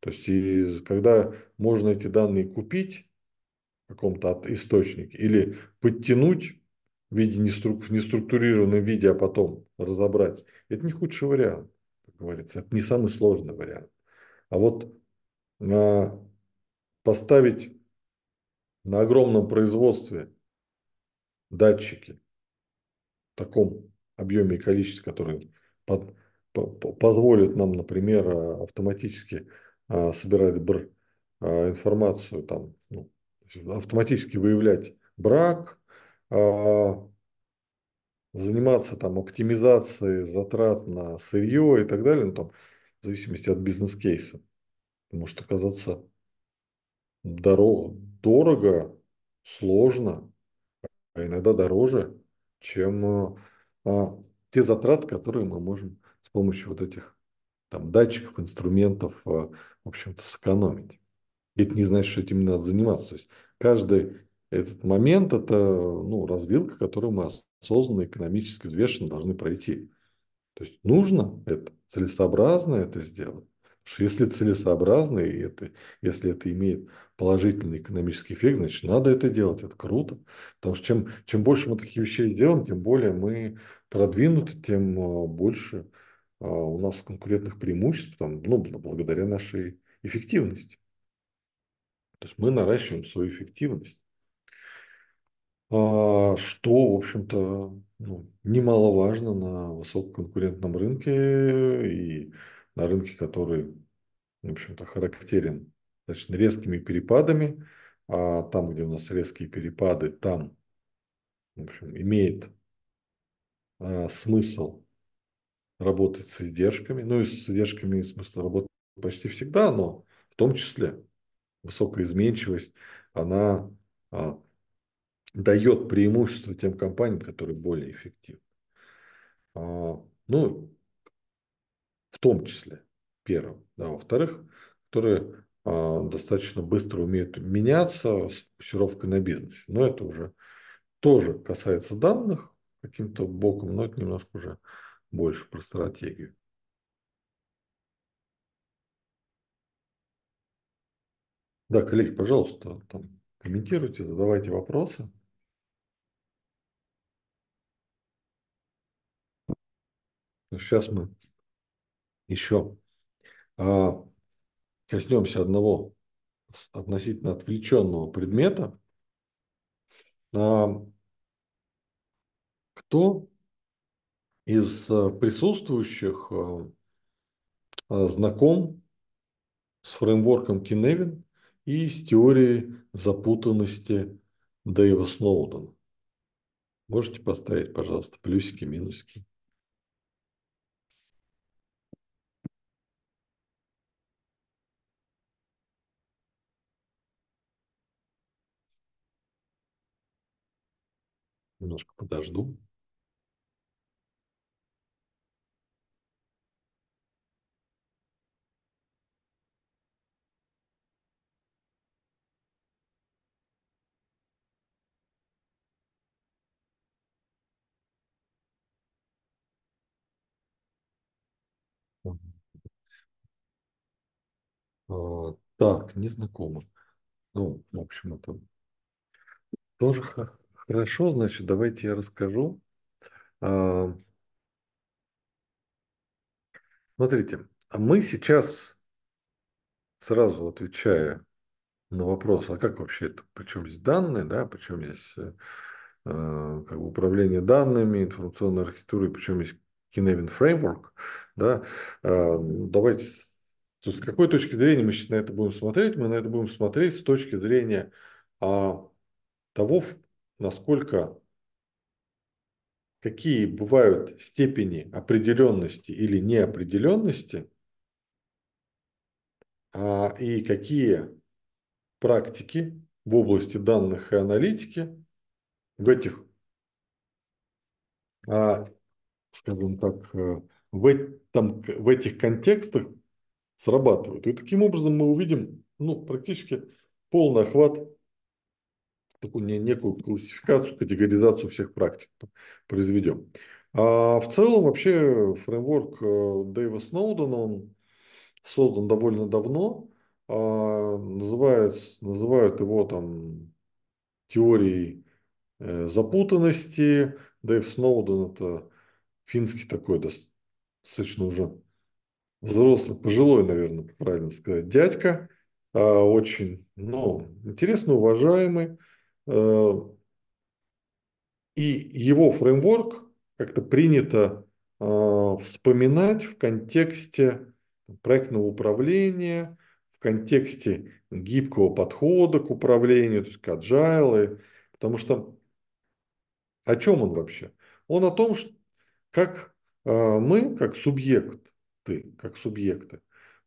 То есть, и когда можно эти данные купить в каком-то источнике или подтянуть в виде неструк, в неструктурированном виде, а потом разобрать, это не худший вариант, как говорится, это не самый сложный вариант. А вот а, поставить на огромном производстве датчики в таком объеме и количестве, которые под, по, позволят нам, например, автоматически а, собирать бр а, информацию, там, ну, автоматически выявлять брак, а, заниматься там оптимизацией затрат на сырье и так далее, ну, там, в зависимости от бизнес-кейса. Может оказаться дорого, дорого, сложно, а иногда дороже, чем а, те затраты, которые мы можем с помощью вот этих там датчиков, инструментов, в общем-то, сэкономить. Это не значит, что этим надо заниматься. То есть каждый этот момент – это ну, развилка, которую мы осознанно, экономически взвешенно должны пройти. То есть нужно это, целесообразно это сделать. Потому что если целесообразно, и это, если это имеет положительный экономический эффект, значит, надо это делать, это круто. Потому что чем, чем больше мы таких вещей делаем, тем более мы продвинуты, тем э, больше а, у нас конкурентных преимуществ, там, ну, благодаря нашей эффективности. То есть мы наращиваем свою эффективность, а, что, в общем-то, ну, немаловажно на высококонкурентном рынке и на рынке, который, в общем-то, характерен достаточно резкими перепадами, а там, где у нас резкие перепады, там, в общем, имеет а, смысл работать с издержками, ну и с издержками, в смысле, работать почти всегда, но в том числе высокая изменчивость, она а, дает преимущество тем компаниям, которые более эффективны. А, ну, в том числе, первым. Да, во-вторых, которые а, достаточно быстро умеют меняться с фокусировкой на бизнесе. Но это уже тоже касается данных каким-то боком, но это немножко уже больше про стратегию. Да, коллеги, пожалуйста, там, комментируйте, задавайте вопросы. Сейчас мы еще а, коснемся одного относительно отвлеченного предмета. А, кто из э, присутствующих э, э, знаком с фреймворком Киневин и с теорией запутанности Дэйва Сноудена. Можете поставить, пожалуйста, плюсики, минусики. Немножко подожду. А, так, не знакомо. Ну, в общем, это тоже хорошо. Значит, давайте я расскажу. А, смотрите, а мы сейчас, сразу отвечая на вопрос, а как вообще это, почему здесь данные, да, почему здесь э, а, как бы управление данными, информационной архитектурой, почему есть Kinevan Framework, да, э, давайте то есть, с какой точки зрения мы сейчас на это будем смотреть? Мы на это будем смотреть с точки зрения а, того, насколько какие бывают степени определенности или неопределенности, а, и какие практики в области данных и аналитики в этих, а, скажем так, э, в, этом, в этих контекстах срабатывают. И таким образом мы увидим ну, практически полный охват, такую некую классификацию, категоризацию всех практик произведем. А в целом вообще фреймворк э, Дэйва Сноудена, он создан довольно давно, а, называют, называют его там теорией э, запутанности. Дэйв Сноуден – это финский такой достаточно уже взрослый, пожилой, наверное, правильно сказать, дядька, а, очень, ну, интересно, уважаемый. Э, и его фреймворк как-то принято а, вспоминать в контексте проектного управления, в контексте гибкого подхода к управлению, то есть к agile, потому что о чем он вообще? Он о том, что как а, мы, как субъект, ты, как субъекты,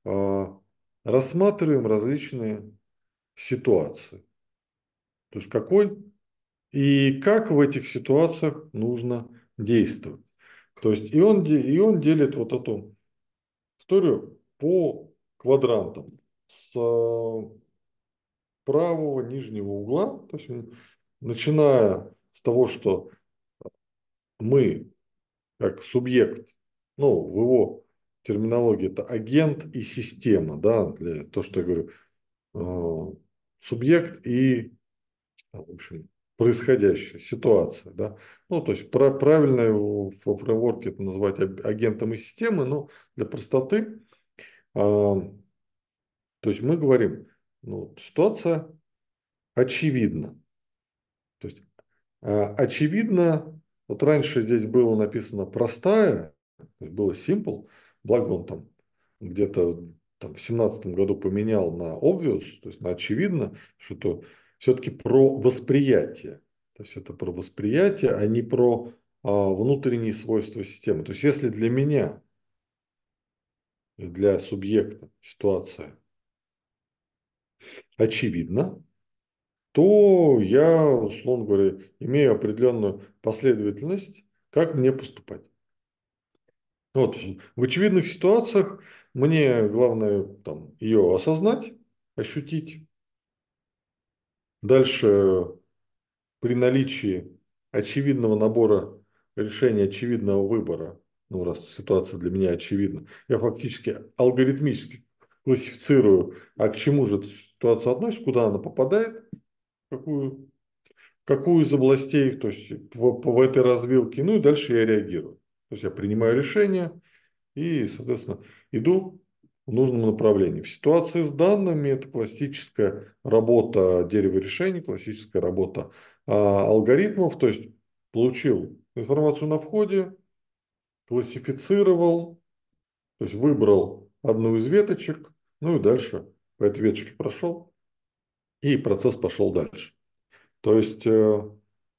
а, рассматриваем различные ситуации. То есть какой и как в этих ситуациях нужно действовать. То есть и он, и он делит вот эту историю по квадрантам с а, правого нижнего угла, то есть начиная с того, что мы как субъект, ну, в его терминологии это агент и система, да, для, то, что я говорю, э, субъект и, в общем, происходящая ситуация, да. Ну, то есть про, правильно в фреймворке это назвать агентом и системой, но для простоты, а, то есть мы говорим, ну, ситуация очевидна. То есть а, очевидно, вот раньше здесь было написано простая, было simple, Благо он там где-то там, в семнадцатом году поменял на obvious, то есть на очевидно, что то все-таки про восприятие. То есть это про восприятие, а не про а, внутренние свойства системы. То есть если для меня, для субъекта ситуация очевидна, то я, условно говоря, имею определенную последовательность, как мне поступать. Вот, в очевидных ситуациях мне главное там, ее осознать, ощутить. Дальше при наличии очевидного набора решений, очевидного выбора, ну раз ситуация для меня очевидна, я фактически алгоритмически классифицирую, а к чему же эта ситуация относится, куда она попадает, какую, какую из областей, то есть в, в этой развилке, ну и дальше я реагирую. То есть я принимаю решение и, соответственно, иду в нужном направлении. В ситуации с данными это классическая работа дерева решений, классическая работа а, алгоритмов, то есть получил информацию на входе, классифицировал, то есть выбрал одну из веточек, ну и дальше по этой веточке прошел, и процесс пошел дальше. То есть э,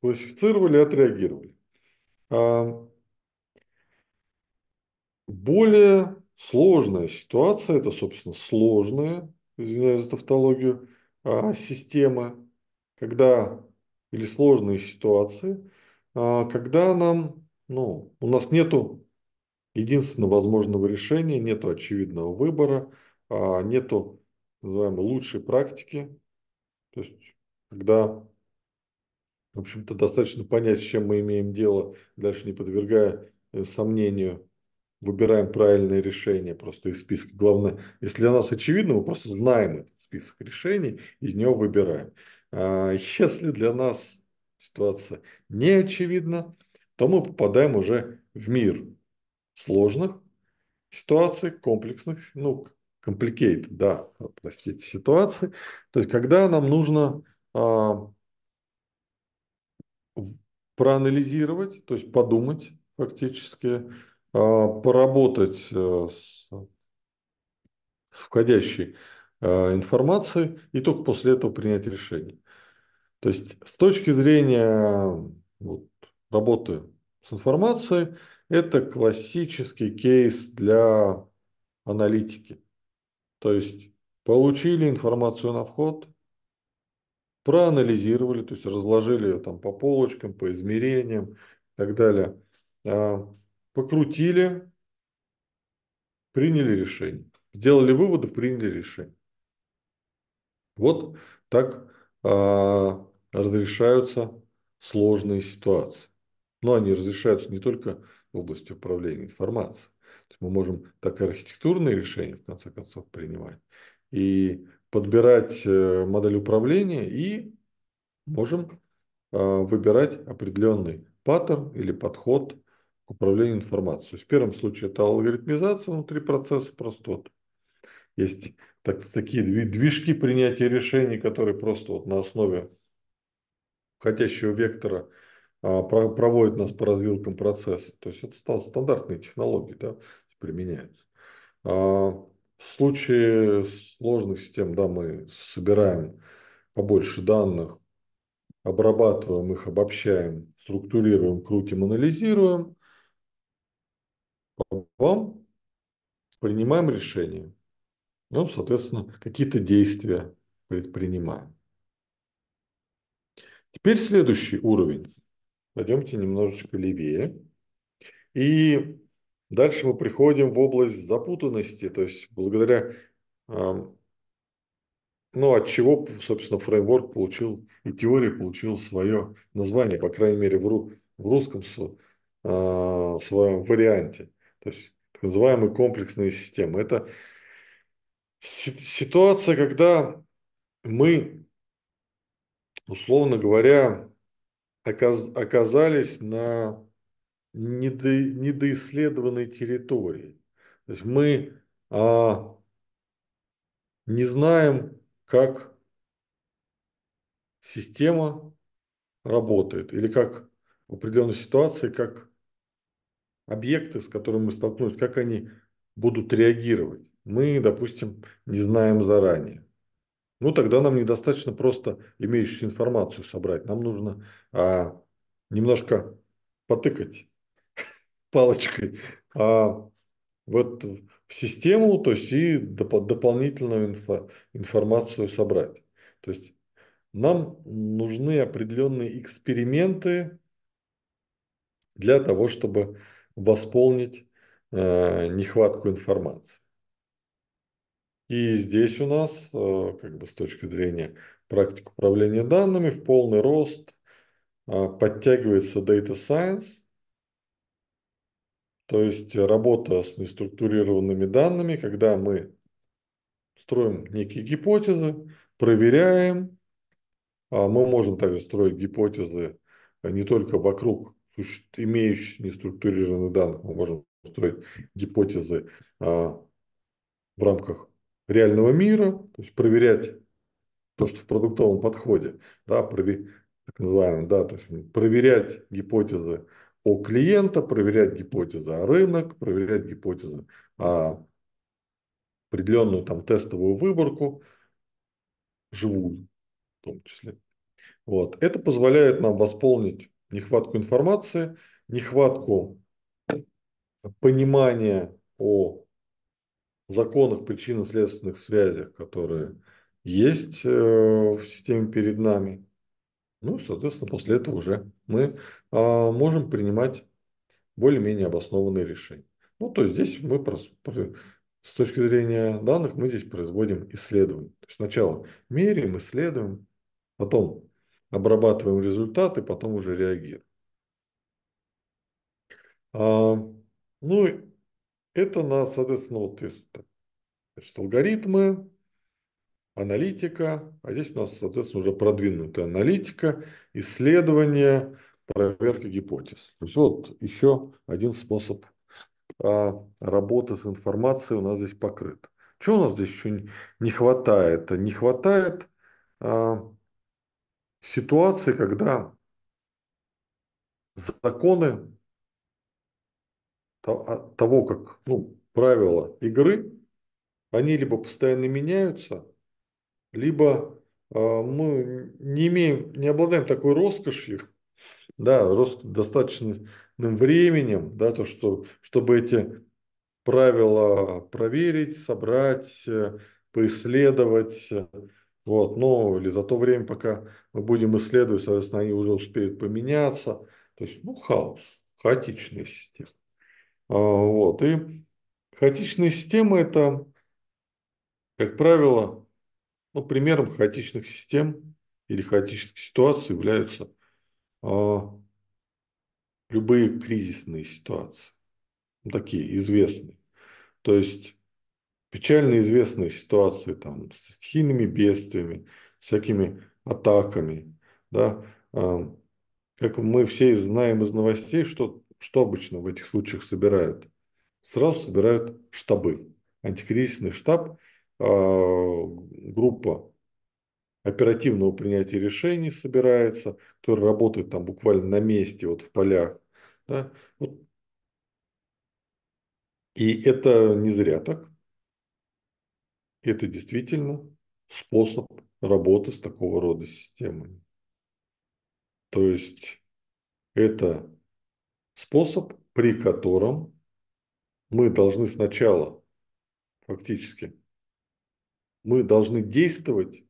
классифицировали, отреагировали. А, более сложная ситуация, это, собственно, сложная, извиняюсь за тавтологию, а, система, когда, или сложные ситуации, а, когда нам, ну, у нас нету единственного возможного решения, нету очевидного выбора, а, нету называемой лучшей практики, то есть когда в общем-то, достаточно понять, с чем мы имеем дело, дальше не подвергая э, сомнению выбираем правильное решение просто из списка. Главное, если для нас очевидно, мы просто знаем этот список решений и из него выбираем. А если для нас ситуация не очевидна, то мы попадаем уже в мир сложных ситуаций, комплексных, ну, complicated, да, простите, ситуации. То есть, когда нам нужно а, проанализировать, то есть подумать фактически, а, поработать э, с, с входящей э, информацией и только после этого принять решение. То есть с точки зрения вот, работы с информацией, это классический кейс для аналитики. То есть получили информацию на вход, проанализировали, то есть разложили ее там по полочкам, по измерениям и так далее. А, покрутили, приняли решение. Сделали выводы, приняли решение. Вот так а, разрешаются сложные ситуации. Но они разрешаются не только в области управления информацией. мы можем так и архитектурные решения, в конце концов, принимать. И подбирать э, модель управления и можем а, выбирать определенный паттерн или подход управления информацией. То есть в первом случае это алгоритмизация внутри процесса простот. Есть так, такие движки принятия решений, которые просто вот на основе входящего вектора а, про, проводят нас по развилкам процесса. То есть это стал стандартные технологии, да, применяются. А, в случае сложных систем, да, мы собираем побольше данных, обрабатываем их, обобщаем, структурируем, крутим, анализируем вам принимаем решение. Ну, соответственно, какие-то действия предпринимаем. Теперь следующий уровень. Пойдемте немножечко левее. И дальше мы приходим в область запутанности, то есть благодаря, ну, от чего, собственно, фреймворк получил и теория получила свое название, по крайней мере, в, ру, в русском в а, своем варианте. То есть так называемые комплексные системы. Это ситуация, когда мы, условно говоря, оказались на недо, недоисследованной территории. То есть мы а, не знаем, как система работает или как в определенной ситуации, как объекты, с которыми мы столкнулись, как они будут реагировать, мы, допустим, не знаем заранее. Ну, тогда нам недостаточно просто имеющуюся информацию собрать. Нам нужно а, немножко потыкать палочкой а, вот в систему, то есть и доп- дополнительную инфо- информацию собрать. То есть нам нужны определенные эксперименты для того, чтобы восполнить э, нехватку информации. И здесь у нас, э, как бы с точки зрения практик управления данными, в полный рост э, подтягивается Data Science, то есть работа с неструктурированными данными, когда мы строим некие гипотезы, проверяем, а мы можем также строить гипотезы не только вокруг имеющихся неструктурированных данных мы можем строить гипотезы а, в рамках реального мира, то есть проверять то, что в продуктовом подходе, да, провер... так называемый, да, то есть проверять гипотезы о клиента, проверять гипотезы о рынок, проверять гипотезы о определенную там тестовую выборку, живую в том числе. Вот. Это позволяет нам восполнить нехватку информации, нехватку понимания о законах причинно-следственных связях, которые есть э, в системе перед нами. Ну, соответственно, после этого уже мы а, можем принимать более-менее обоснованные решения. Ну, то есть здесь мы с точки зрения данных мы здесь производим исследование. То есть сначала меряем, исследуем, потом обрабатываем результаты, потом уже реагируем. А, ну, это на, соответственно, вот есть значит, алгоритмы, аналитика, а здесь у нас, соответственно, уже продвинутая аналитика, исследование, проверка гипотез. То есть вот еще один способ а, работы с информацией у нас здесь покрыт. Чего у нас здесь еще не хватает? Не хватает а, ситуации, когда законы а, того, как ну, правила игры, они либо постоянно меняются, либо э, мы не имеем, не обладаем такой роскошью, да, рос, достаточным временем, да, то, что, чтобы эти правила проверить, собрать, э, поисследовать, э, вот, ну, или за то время, пока мы будем исследовать, соответственно, они уже успеют поменяться. То есть, ну, хаос, хаотичная система. А, вот, и хаотичные системы – это, как правило, ну, примером хаотичных систем или хаотичных ситуаций являются а, любые кризисные ситуации, такие известные. То есть печально известные ситуации там, с стихийными бедствиями, всякими атаками. Да? Как мы все знаем из новостей, что, что обычно в этих случаях собирают? Сразу собирают штабы. Антикризисный штаб, а, группа оперативного принятия решений собирается, которая работает там буквально на месте, вот в полях. Да? Вот. И это не зря так. Это действительно способ работы с такого рода системами. То есть это способ, при котором мы должны сначала фактически, мы должны действовать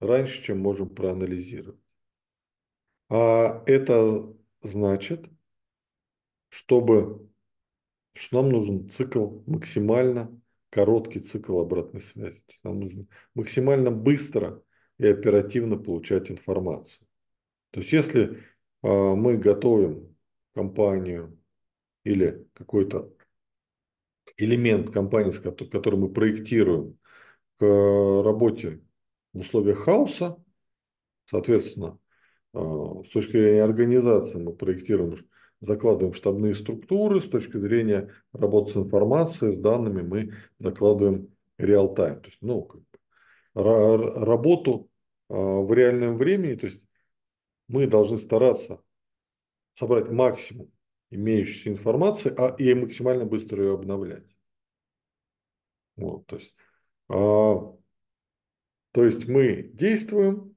раньше, чем можем проанализировать. А это значит, чтобы что нам нужен цикл максимально короткий цикл обратной связи. нам нужно максимально быстро и оперативно получать информацию. То есть если а, мы готовим компанию или какой-то элемент компании, который мы проектируем к работе в условиях хаоса, соответственно, а, с точки зрения организации мы проектируем закладываем штабные структуры, с точки зрения работы с информацией, с данными мы закладываем реал-тайм. То есть, ну, как бы, работу а, в реальном времени, то есть мы должны стараться собрать максимум имеющейся информации а, и максимально быстро ее обновлять. Вот, то есть, а, то есть мы действуем,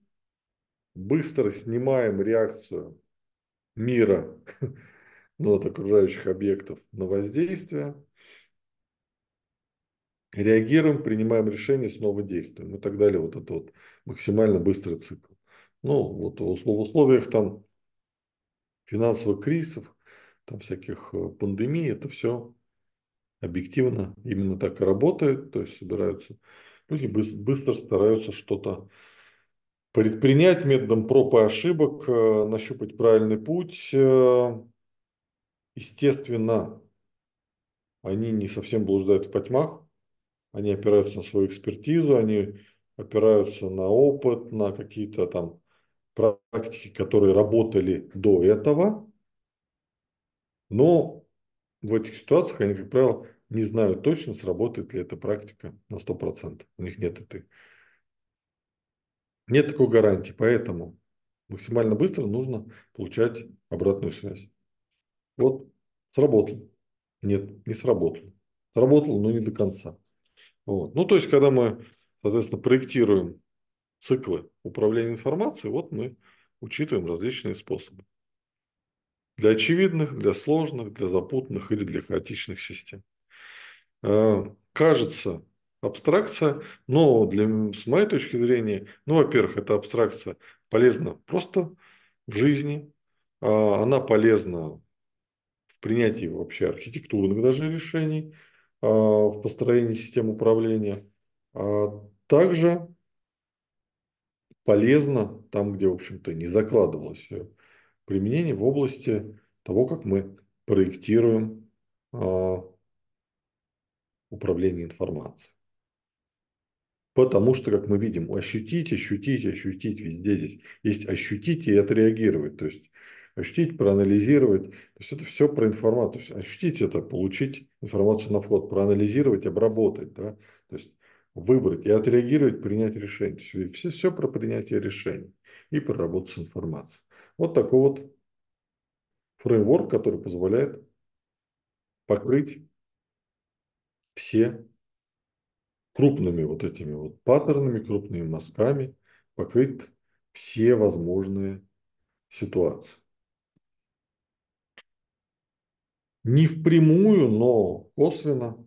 быстро снимаем реакцию мира ну, от окружающих объектов на воздействие. Реагируем, принимаем решение, снова действуем и ну, так далее. Вот этот вот максимально быстрый цикл. Ну, вот в условиях там финансовых кризисов, там всяких э, пандемий, это все объективно именно так и работает. То есть собираются люди быстро стараются что-то предпринять методом проб и ошибок, э, нащупать правильный путь, э, Естественно, они не совсем блуждают в тьмах, они опираются на свою экспертизу, они опираются на опыт, на какие-то там практики, которые работали до этого, но в этих ситуациях они, как правило, не знают точно, сработает ли эта практика на 100%. У них нет этой... Нет такой гарантии, поэтому максимально быстро нужно получать обратную связь. Вот сработало. Нет, не сработало. Сработало, но не до конца. Вот. Ну, то есть, когда мы, соответственно, проектируем циклы управления информацией, вот мы учитываем различные способы. Для очевидных, для сложных, для запутанных или для хаотичных систем. Э, кажется, абстракция, но для, с моей точки зрения, ну, во-первых, эта абстракция полезна просто в жизни, а она полезна принятии вообще архитектурных даже решений, а, в построении систем управления. А, также полезно там, где, в общем-то, не закладывалось применение в области того, как мы проектируем а, управление информацией. Потому что, как мы видим, ощутить, ощутить, ощутить везде здесь. Есть ощутить и отреагировать. То есть ощутить, проанализировать. То есть это все про информацию. То есть ощутить это, получить информацию на вход, проанализировать, обработать, да? то есть выбрать и отреагировать, принять решение. То есть все, все про принятие решений и про работу с информацией. Вот такой вот фреймворк, который позволяет покрыть все крупными вот этими вот паттернами, крупными мазками, покрыть все возможные ситуации. не впрямую, но косвенно,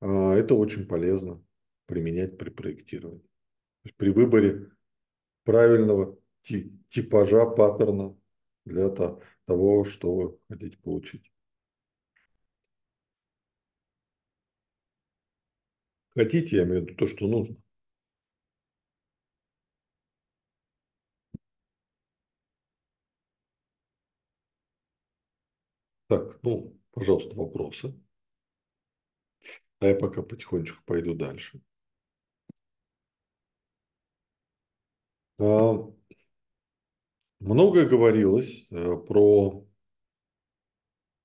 а, это очень полезно применять при проектировании. При выборе правильного типажа, паттерна для того, что вы хотите получить. Хотите, я имею в виду то, что нужно. Так, ну, пожалуйста, вопросы. А я пока потихонечку пойду дальше. А, многое говорилось э, про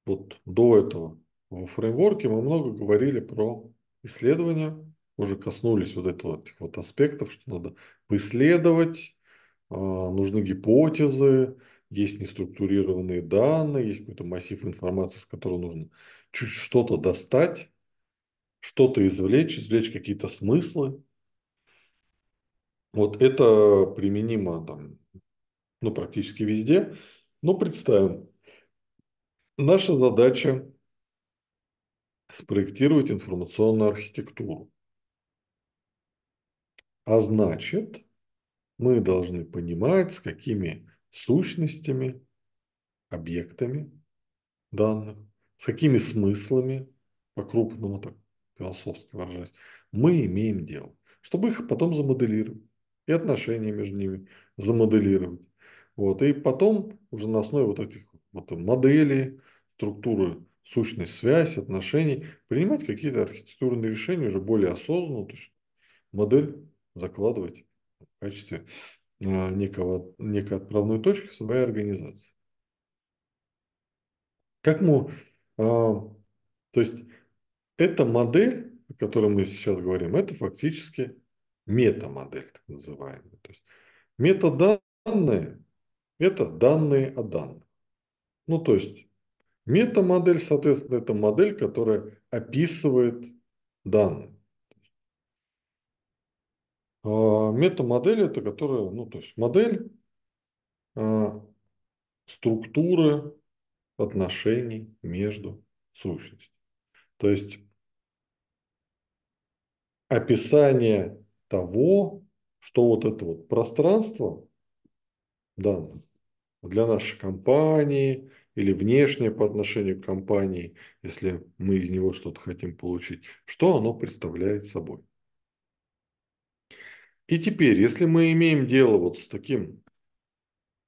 вот до этого в фреймворке мы много говорили про исследования, уже коснулись вот этого этих вот аспектов, что надо поисследовать, а, нужны гипотезы, есть неструктурированные данные, есть какой-то массив информации, с которого нужно чуть что-то достать, что-то извлечь, извлечь какие-то смыслы. Вот это применимо там, ну, практически везде. Но представим, наша задача спроектировать информационную архитектуру. А значит, мы должны понимать, с какими сущностями, объектами данных, с какими смыслами, по-крупному так философски выражаясь, мы имеем дело, чтобы их потом замоделировать и отношения между ними замоделировать. Вот. И потом уже на основе вот этих вот моделей, структуры, сущность, связь, отношений, принимать какие-то архитектурные решения уже более осознанно, то есть модель закладывать в качестве а, некого, некой отправной точки своей организации. Как мы, а, то есть эта модель, о которой мы сейчас говорим, это фактически метамодель, так называемая. То есть метаданные – это данные о данных. Ну, то есть метамодель, соответственно, это модель, которая описывает данные. А, метамодель это которая, ну то есть модель а, структуры отношений между сущностями. То есть описание того, что вот это вот пространство данное для нашей компании или внешнее по отношению к компании, если мы из него что-то хотим получить, что оно представляет собой. И теперь, если мы имеем дело вот с таким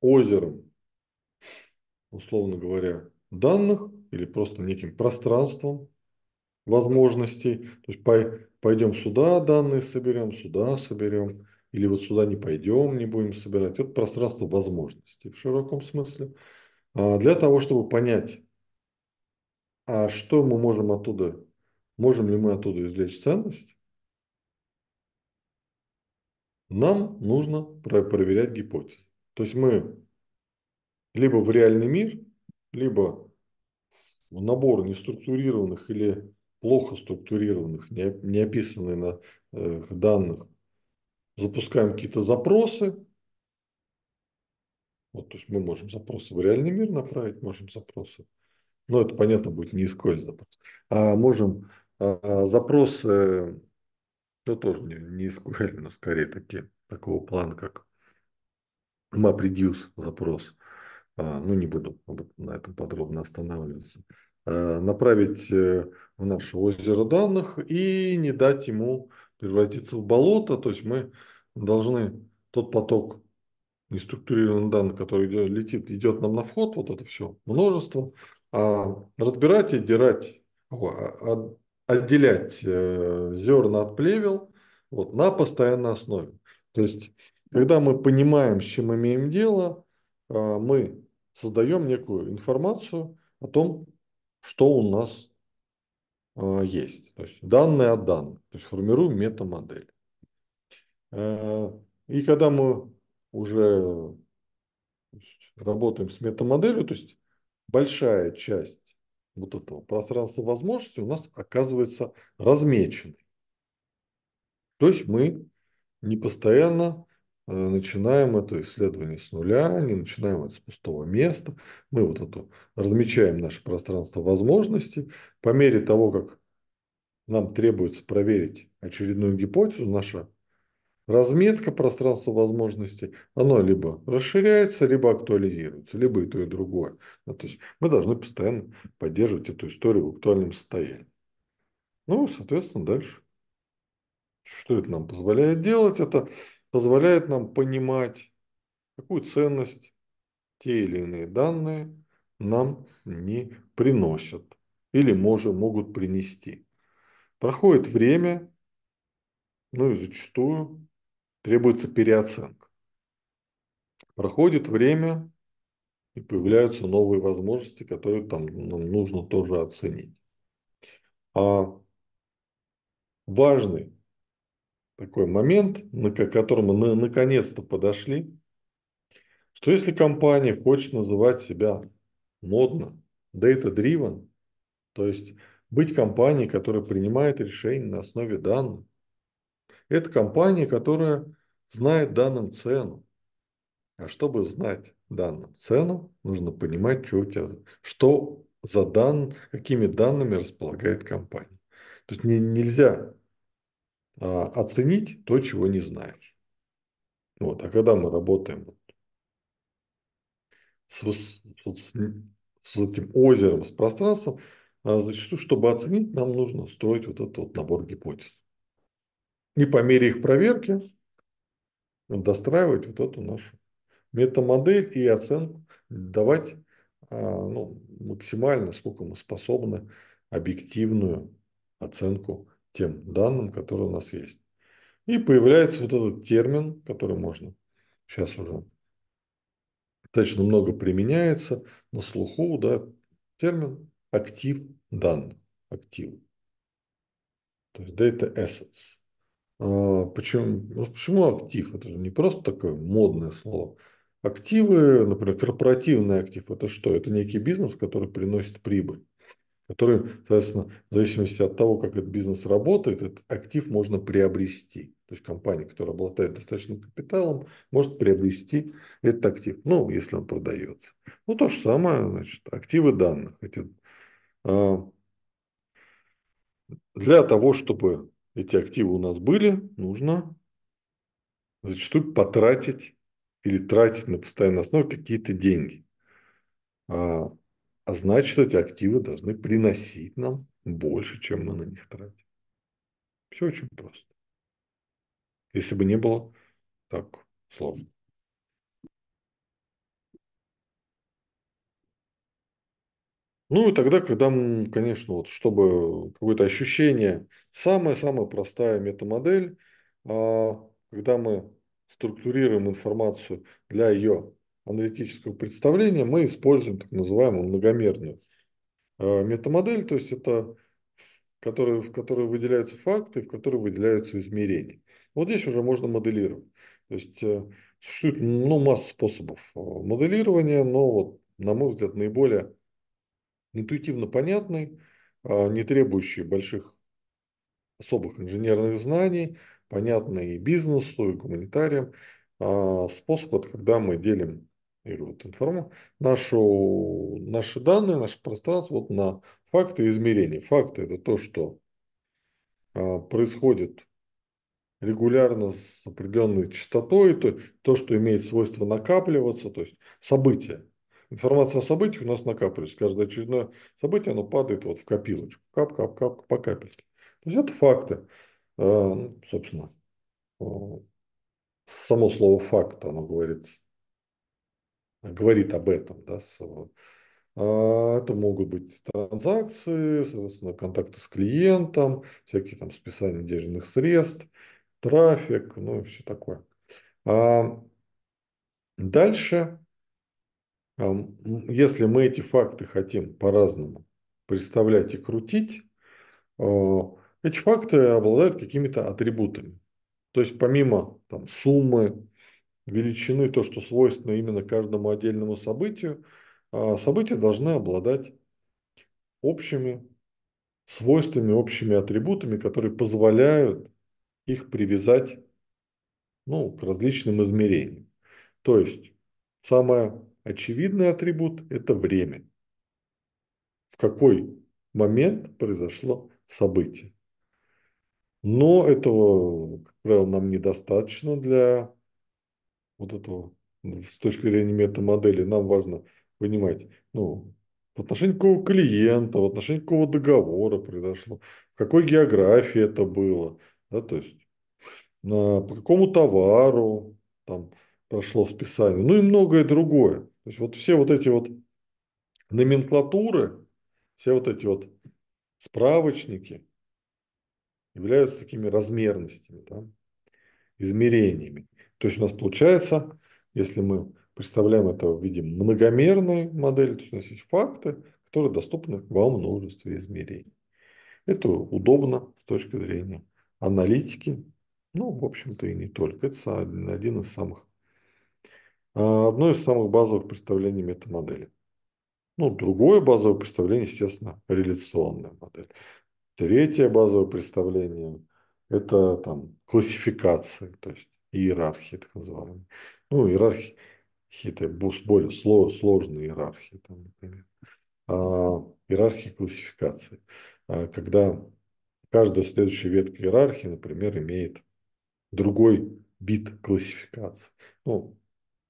озером, условно говоря, данных или просто неким пространством возможностей, то есть пойдем сюда данные соберем, сюда соберем, или вот сюда не пойдем, не будем собирать. Это пространство возможностей в широком смысле. А, для того, чтобы понять, а что мы можем оттуда, можем ли мы оттуда извлечь ценность, нам нужно проверять гипотезы. То есть мы либо в реальный мир, либо в набор неструктурированных или плохо структурированных, неописанных на, э, данных, запускаем какие-то запросы. Вот, то есть мы можем запросы в реальный мир направить, можем запросы. но это понятно будет не SQL запрос. А можем а, запросы но тоже не, не SQL, но скорее таки, такого плана, как MapReduce запрос. А, ну, не буду на этом подробно останавливаться. А, направить э, в наше озеро данных и не дать ему превратиться в болото. То есть мы должны тот поток неструктурированных данных, который идет, летит, идет нам на вход, вот это все множество, а разбирать и дирать, а, а, отделять э, зерна от плевел вот, на постоянной основе. То есть, когда мы понимаем, с чем имеем дело, э, мы создаем некую информацию о том, что у нас э, есть. То есть данные от данных. То есть формируем метамодель. И когда мы уже работаем с метамоделью, то есть большая часть вот этого пространства возможностей у нас оказывается размеченной. То есть мы не постоянно э, начинаем это исследование с нуля, не начинаем это с пустого места. Мы вот это размечаем наше пространство возможностей. По мере того, как нам требуется проверить очередную гипотезу, наша разметка пространства возможностей, оно либо расширяется, либо актуализируется, либо и то, и другое. Ну, то есть мы должны постоянно поддерживать эту историю в актуальном состоянии. Ну, соответственно, дальше. Что это нам позволяет делать? Это позволяет нам понимать, какую ценность те или иные данные нам не приносят или может, могут принести. Проходит время, ну и зачастую требуется переоценка. Проходит время, и появляются новые возможности, которые там нам нужно тоже оценить. А важный такой момент, на котором мы наконец-то подошли, что если компания хочет называть себя модно, data-driven, то есть быть компанией, которая принимает решения на основе данных, это компания, которая знает данным цену. А чтобы знать данным цену, нужно понимать, что у тебя, что за дан, какими данными располагает компания. То есть не, нельзя а, оценить то, чего не знаешь. Вот. А когда мы работаем вот, с, с, с этим озером, с пространством, а, зачастую, чтобы оценить, нам нужно строить вот этот вот набор гипотез. И по мере их проверки достраивать вот эту нашу метамодель и оценку давать а, ну, максимально, сколько мы способны, объективную оценку тем данным, которые у нас есть. И появляется вот этот термин, который можно сейчас уже достаточно много применяется на слуху, да, термин актив данных, актив, То есть data assets. А, почему, ну, почему актив? Это же не просто такое модное слово. Активы, например, корпоративный актив, это что? Это некий бизнес, который приносит прибыль, который, соответственно, в зависимости от того, как этот бизнес работает, этот актив можно приобрести. То есть компания, которая обладает достаточным капиталом, может приобрести этот актив, ну, если он продается. Ну, то же самое, значит, активы данных. Эти, а, для того, чтобы эти активы у нас были, нужно зачастую потратить или тратить на постоянной основе какие-то деньги. А, а значит, эти активы должны приносить нам больше, чем мы на них тратим. Все очень просто. Если бы не было так сложно. Ну и тогда, когда, конечно, вот, чтобы какое-то ощущение, самая-самая простая метамодель, а, когда мы структурируем информацию для ее аналитического представления, мы используем так называемую многомерную э, метамодель, то есть это в которой, в которой выделяются факты, в которой выделяются измерения. Вот здесь уже можно моделировать. То есть э, существует ну, масса способов э, моделирования, но, вот, на мой взгляд, наиболее интуитивно понятный, а, не требующий больших особых инженерных знаний, понятный и бизнесу, и гуманитариям а, способ, это когда мы делим или вот информ... нашу, наши данные, наше пространство вот на факты и измерения. Факты – это то, что а, происходит регулярно с определенной частотой, то, то, что имеет свойство накапливаться, то есть события информация о событиях у нас накапливается. Каждое очередное событие, оно падает вот в копилочку. Кап-кап-кап по капельке. То есть это факты. Э, собственно, э, само слово «факт», оно говорит, говорит об этом. Да, э, это могут быть транзакции, соответственно, контакты с клиентом, всякие там списания денежных средств, трафик, ну и все такое. А дальше если мы эти факты хотим по-разному представлять и крутить, а, эти факты обладают какими-то атрибутами. То есть помимо там, суммы, величины, то, что свойственно именно каждому отдельному событию, а, события должны обладать общими свойствами, общими атрибутами, которые позволяют их привязать ну, к различным измерениям. То есть самое очевидный атрибут – это время. В какой момент произошло событие. Но этого, как правило, нам недостаточно для вот этого. Ну, с точки зрения метамодели нам важно понимать, ну, в отношении какого клиента, в отношении какого договора произошло, в какой географии это было, да, то есть на, по какому товару там прошло списание, ну и многое другое. То есть вот все вот эти вот номенклатуры, все вот эти вот справочники являются такими размерностями, да, измерениями. То есть у нас получается, если мы представляем это в виде многомерной модели, то есть у нас есть факты, которые доступны во множестве измерений. Это удобно с точки зрения аналитики, ну, в общем-то, и не только. Это один из самых а одно из самых базовых представлений метамодели. Ну, другое базовое представление, естественно, реляционная модель. Третье базовое представление – это там классификация то есть иерархия так называемая Ну, иерархии – это более сложные иерархии, там, например. А, иерархии классификации. А, когда каждая следующая ветка иерархии, например, имеет другой бит классификации. Ну,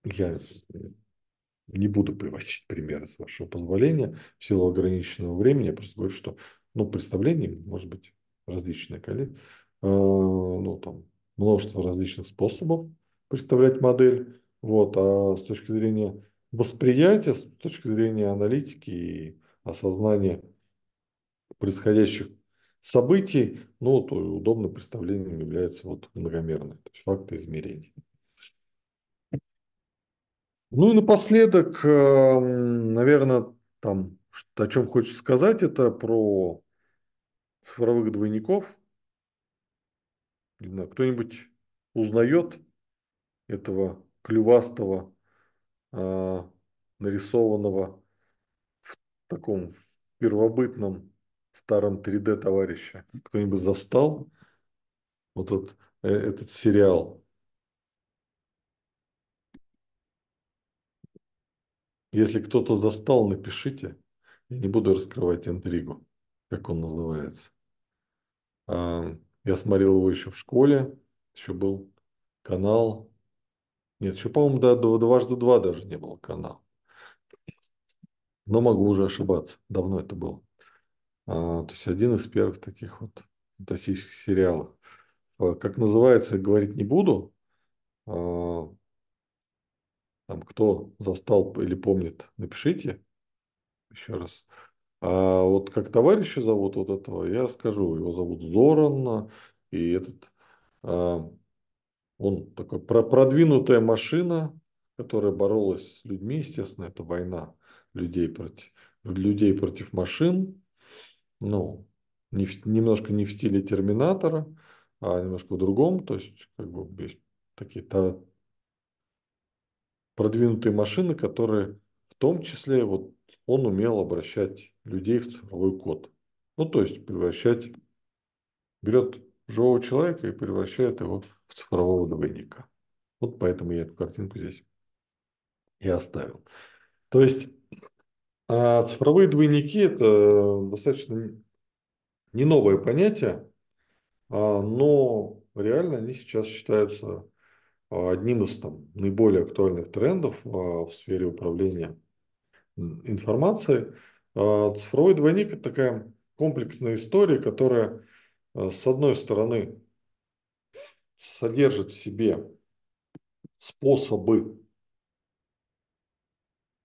я э, не буду приводить примеры, с вашего позволения, в силу ограниченного времени. Я просто говорю, что ну, представлений может быть различные, коллеги. Э, ну, там, множество различных способов представлять модель. Вот, а с точки зрения восприятия, с точки зрения аналитики и осознания происходящих событий, ну, то удобным представлением является вот многомерное, то есть факты измерения. Ну и напоследок, эм, наверное, там, о чем хочешь сказать, это про цифровых двойников. Не кто-нибудь узнает этого клювастого, э, нарисованного в таком первобытном старом 3D товарища? Кто-нибудь застал вот этот, э, этот сериал? Если кто-то застал, напишите. Я не буду раскрывать интригу, как он называется. А, я смотрел его еще в школе, еще был канал. Нет, еще, по-моему, до, до, дважды два даже не было канал. Но могу уже ошибаться. Давно это было. А, то есть один из первых таких вот фантастических сериалов. А, как называется, говорить не буду. А, там кто застал или помнит, напишите еще раз. А вот как товарища зовут вот этого, я скажу, его зовут Зоран, и этот, а, он такой про продвинутая машина, которая боролась с людьми, естественно, это война людей против, людей против машин, ну, не немножко не в стиле Терминатора, а немножко в другом, то есть как бы есть такие продвинутые машины, которые в том числе вот он умел обращать людей в цифровой код. Ну, то есть превращать, берет живого человека и превращает его в цифрового двойника. Вот поэтому я эту картинку здесь и оставил. То есть а цифровые двойники – это достаточно не новое понятие, а, но реально они сейчас считаются а, одним из там, наиболее актуальных трендов а, в сфере управления информацией. Цифровой а, двойник – это такая комплексная история, которая, с одной стороны, содержит в себе способы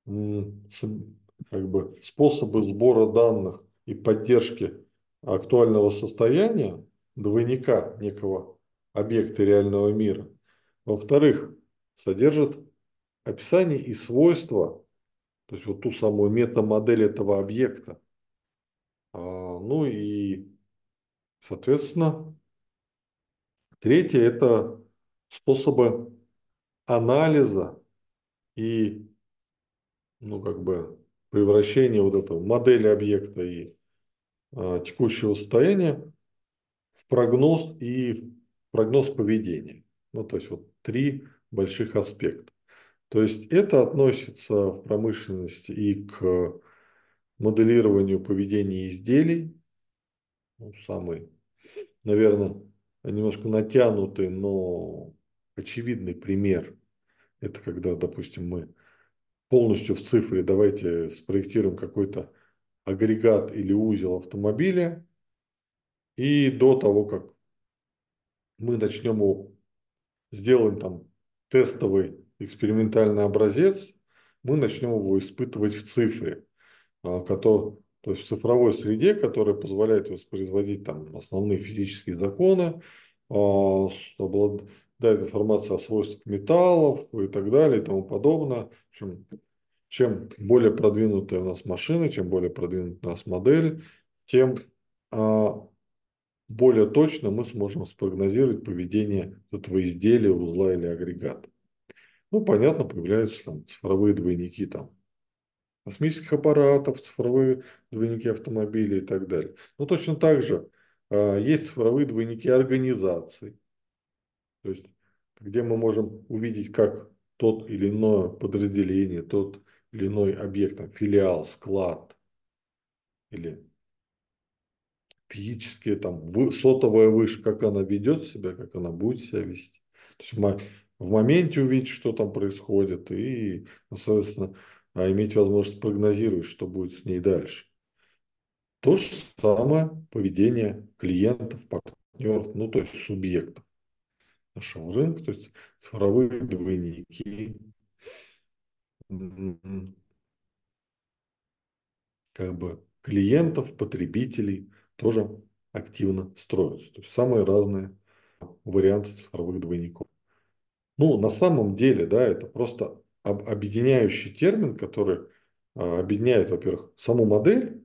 как бы способы сбора данных и поддержки актуального состояния двойника некого объекта реального мира – во-вторых, содержит описание и свойства, то есть вот ту самую метамодель этого объекта. А, ну и, соответственно, третье – это способы анализа и, ну, как бы, превращения вот этого модели объекта и а, текущего состояния в прогноз и в прогноз поведения. Ну, то есть вот три больших аспекта. То есть это относится в промышленности и к моделированию поведения изделий, ну, самый, наверное, немножко натянутый, но очевидный пример. Это когда, допустим, мы полностью в цифре, давайте спроектируем какой-то агрегат или узел автомобиля, и до того, как мы начнем его сделаем там тестовый экспериментальный образец, мы начнем его испытывать в цифре, а, то есть в цифровой среде, которая позволяет воспроизводить там основные физические законы, а, обладает информацией о свойствах металлов и так далее и тому подобное. В общем, чем более продвинутая у нас машина, чем более продвинутая у нас модель, тем а, более точно мы сможем спрогнозировать поведение этого изделия, узла или агрегата. Ну, понятно, появляются там цифровые двойники там, космических аппаратов, цифровые двойники автомобилей и так далее. Но ну, точно так же э, есть цифровые двойники организаций, то есть где мы можем увидеть, как тот или иное подразделение, тот или иной объект, там, филиал, склад или физические, там, сотовая выше, как она ведет себя, как она будет себя вести. То есть мы в моменте увидеть, что там происходит, и, ну, соответственно, а иметь возможность прогнозировать, что будет с ней дальше. То же самое поведение клиентов, партнеров, ну, то есть субъектов нашего рынка, то есть цифровые двойники, м-м-м. как бы клиентов, потребителей, тоже активно строятся. То есть самые разные варианты цифровых двойников. Ну, на самом деле, да, это просто об, объединяющий термин, который а, объединяет, во-первых, саму модель,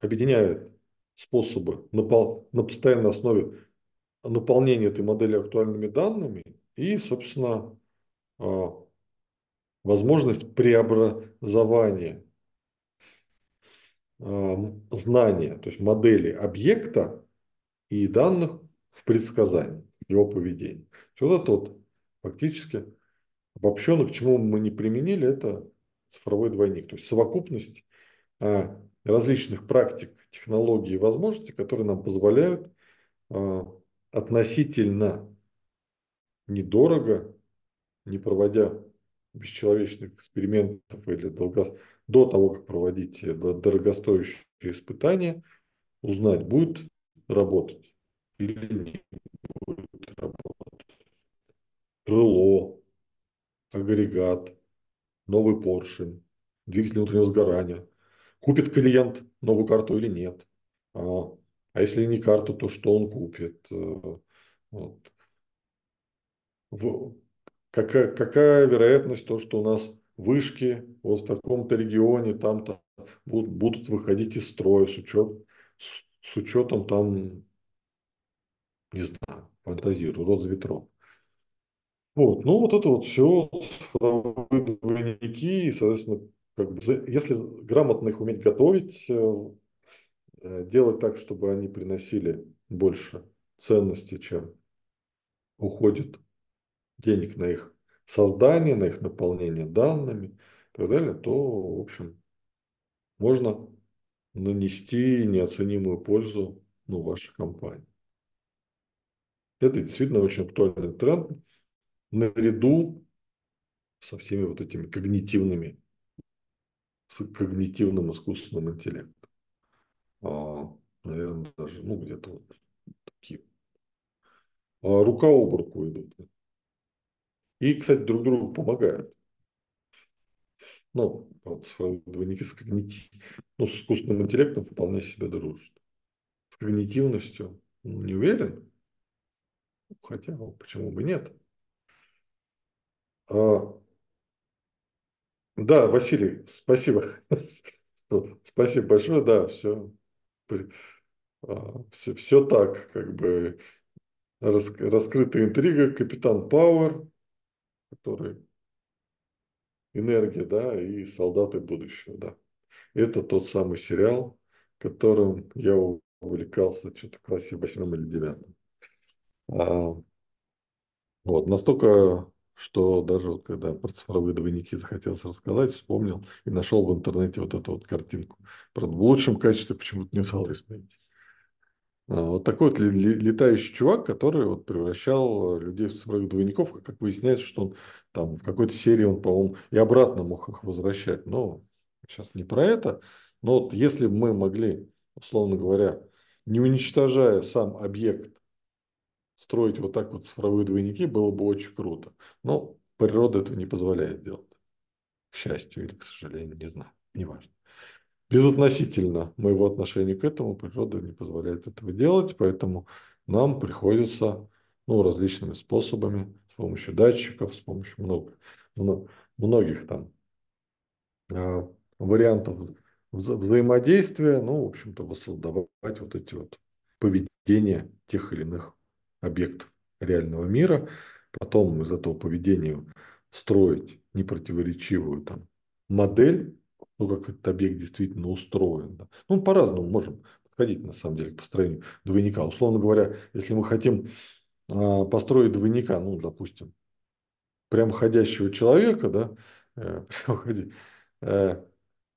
объединяет способы на постоянной основе наполнения этой модели актуальными данными и, собственно, а, возможность преобразования знания, то есть модели объекта и данных в предсказании его поведения. Все это вот фактически обобщенно, к чему мы не применили, это цифровой двойник. То есть совокупность а, различных практик, технологий и возможностей, которые нам позволяют а, относительно недорого, не проводя бесчеловечных экспериментов или долго до того, как проводить дорогостоящие испытания, узнать, будет работать или не будет работать. Крыло, агрегат, новый поршень, двигатель внутреннего сгорания. Купит клиент новую карту или нет? А, а если не карту, то что он купит? Э, вот. Какая, какая вероятность то, что у нас вышки вот в таком-то регионе там-то будут, будут выходить из строя с, учет, с, с учетом там, не знаю, фантазирую, роза ветром Вот, ну вот это вот все цифровые двойники, и, соответственно, как бы, если грамотно их уметь готовить, э, э, делать так, чтобы они приносили больше ценности, чем уходит денег на их создание, на их наполнение данными и так далее, то, в общем, можно нанести неоценимую пользу ну, вашей компании. Это действительно очень актуальный тренд наряду со всеми вот этими когнитивными, с когнитивным искусственным интеллектом. А, наверное, даже, ну, где-то вот такие. А рука об руку идут. И, кстати, друг другу помогают. Ну, вот двойники с, когнитив... ну, с искусственным интеллектом вполне себе дружат. С когнитивностью не уверен, хотя ну, почему бы нет. А... Да, Василий, спасибо. Спасибо большое, да, все, а, все, все так, как бы раскрыта интрига, капитан Пауэр, которые энергия, да, и солдаты будущего, да. Это тот самый сериал, которым я увлекался что-то в классе восьмом или девятом. А, вот, настолько, что даже вот когда про цифровые двойники захотелось рассказать, вспомнил и нашел в интернете вот эту вот картинку. Правда, в лучшем качестве почему-то не удалось найти. А, вот такой вот летающий чувак, который вот превращал э, людей в цифровых двойников, как выясняется, что он там в какой-то серии он, по-моему, и обратно мог их возвращать. Но сейчас не про это. Но вот если бы мы могли, условно говоря, не уничтожая сам объект, строить вот так вот цифровые двойники, было бы очень круто. Но природа этого не позволяет делать. К счастью или к сожалению, не знаю, неважно безотносительно моего отношения к этому, природа не позволяет этого делать, поэтому нам приходится ну, различными способами, с помощью датчиков, с помощью много, многих там э, вариантов вза взаимодействия, ну, в общем-то, воссоздавать вот эти вот поведения тех или иных объектов реального мира, потом из этого поведения строить непротиворечивую там модель то, как этот объект действительно устроен. Да. Ну, по-разному можем подходить, на самом деле, к построению двойника. Условно говоря, если мы хотим а, построить двойника, ну, допустим, прямоходящего человека, да, э, э,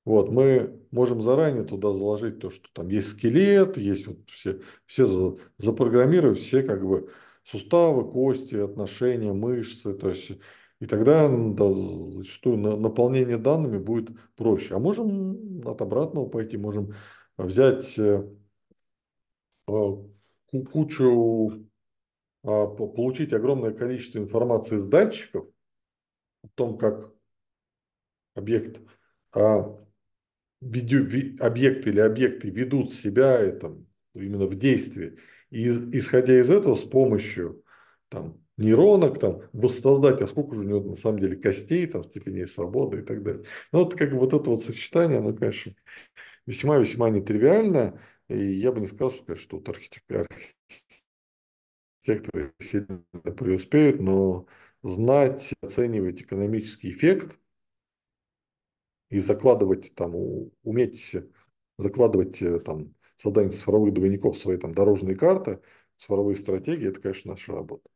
вот, мы можем заранее туда заложить то, что там есть скелет, есть вот все, все запрограммировать, все как бы суставы, кости, отношения, мышцы, то есть и тогда да, зачастую на, наполнение данными будет проще. А можем от обратного пойти, можем взять э, э, кучу, а, получить огромное количество информации с датчиков о том, как объект, э, объект или объекты ведут себя это, именно в действии. И исходя из этого, с помощью там, нейронок, там, воссоздать, а сколько же у него на самом деле костей, там, степеней свободы и так далее. Ну, вот как бы вот это вот сочетание, оно, конечно, весьма-весьма нетривиально, и я бы не сказал, что, конечно, тут архитектор, архитекторы сильно преуспеют, но знать, оценивать экономический эффект и закладывать там, уметь закладывать э, там создание цифровых двойников в свои там дорожные карты, цифровые стратегии, это, конечно, наша работа.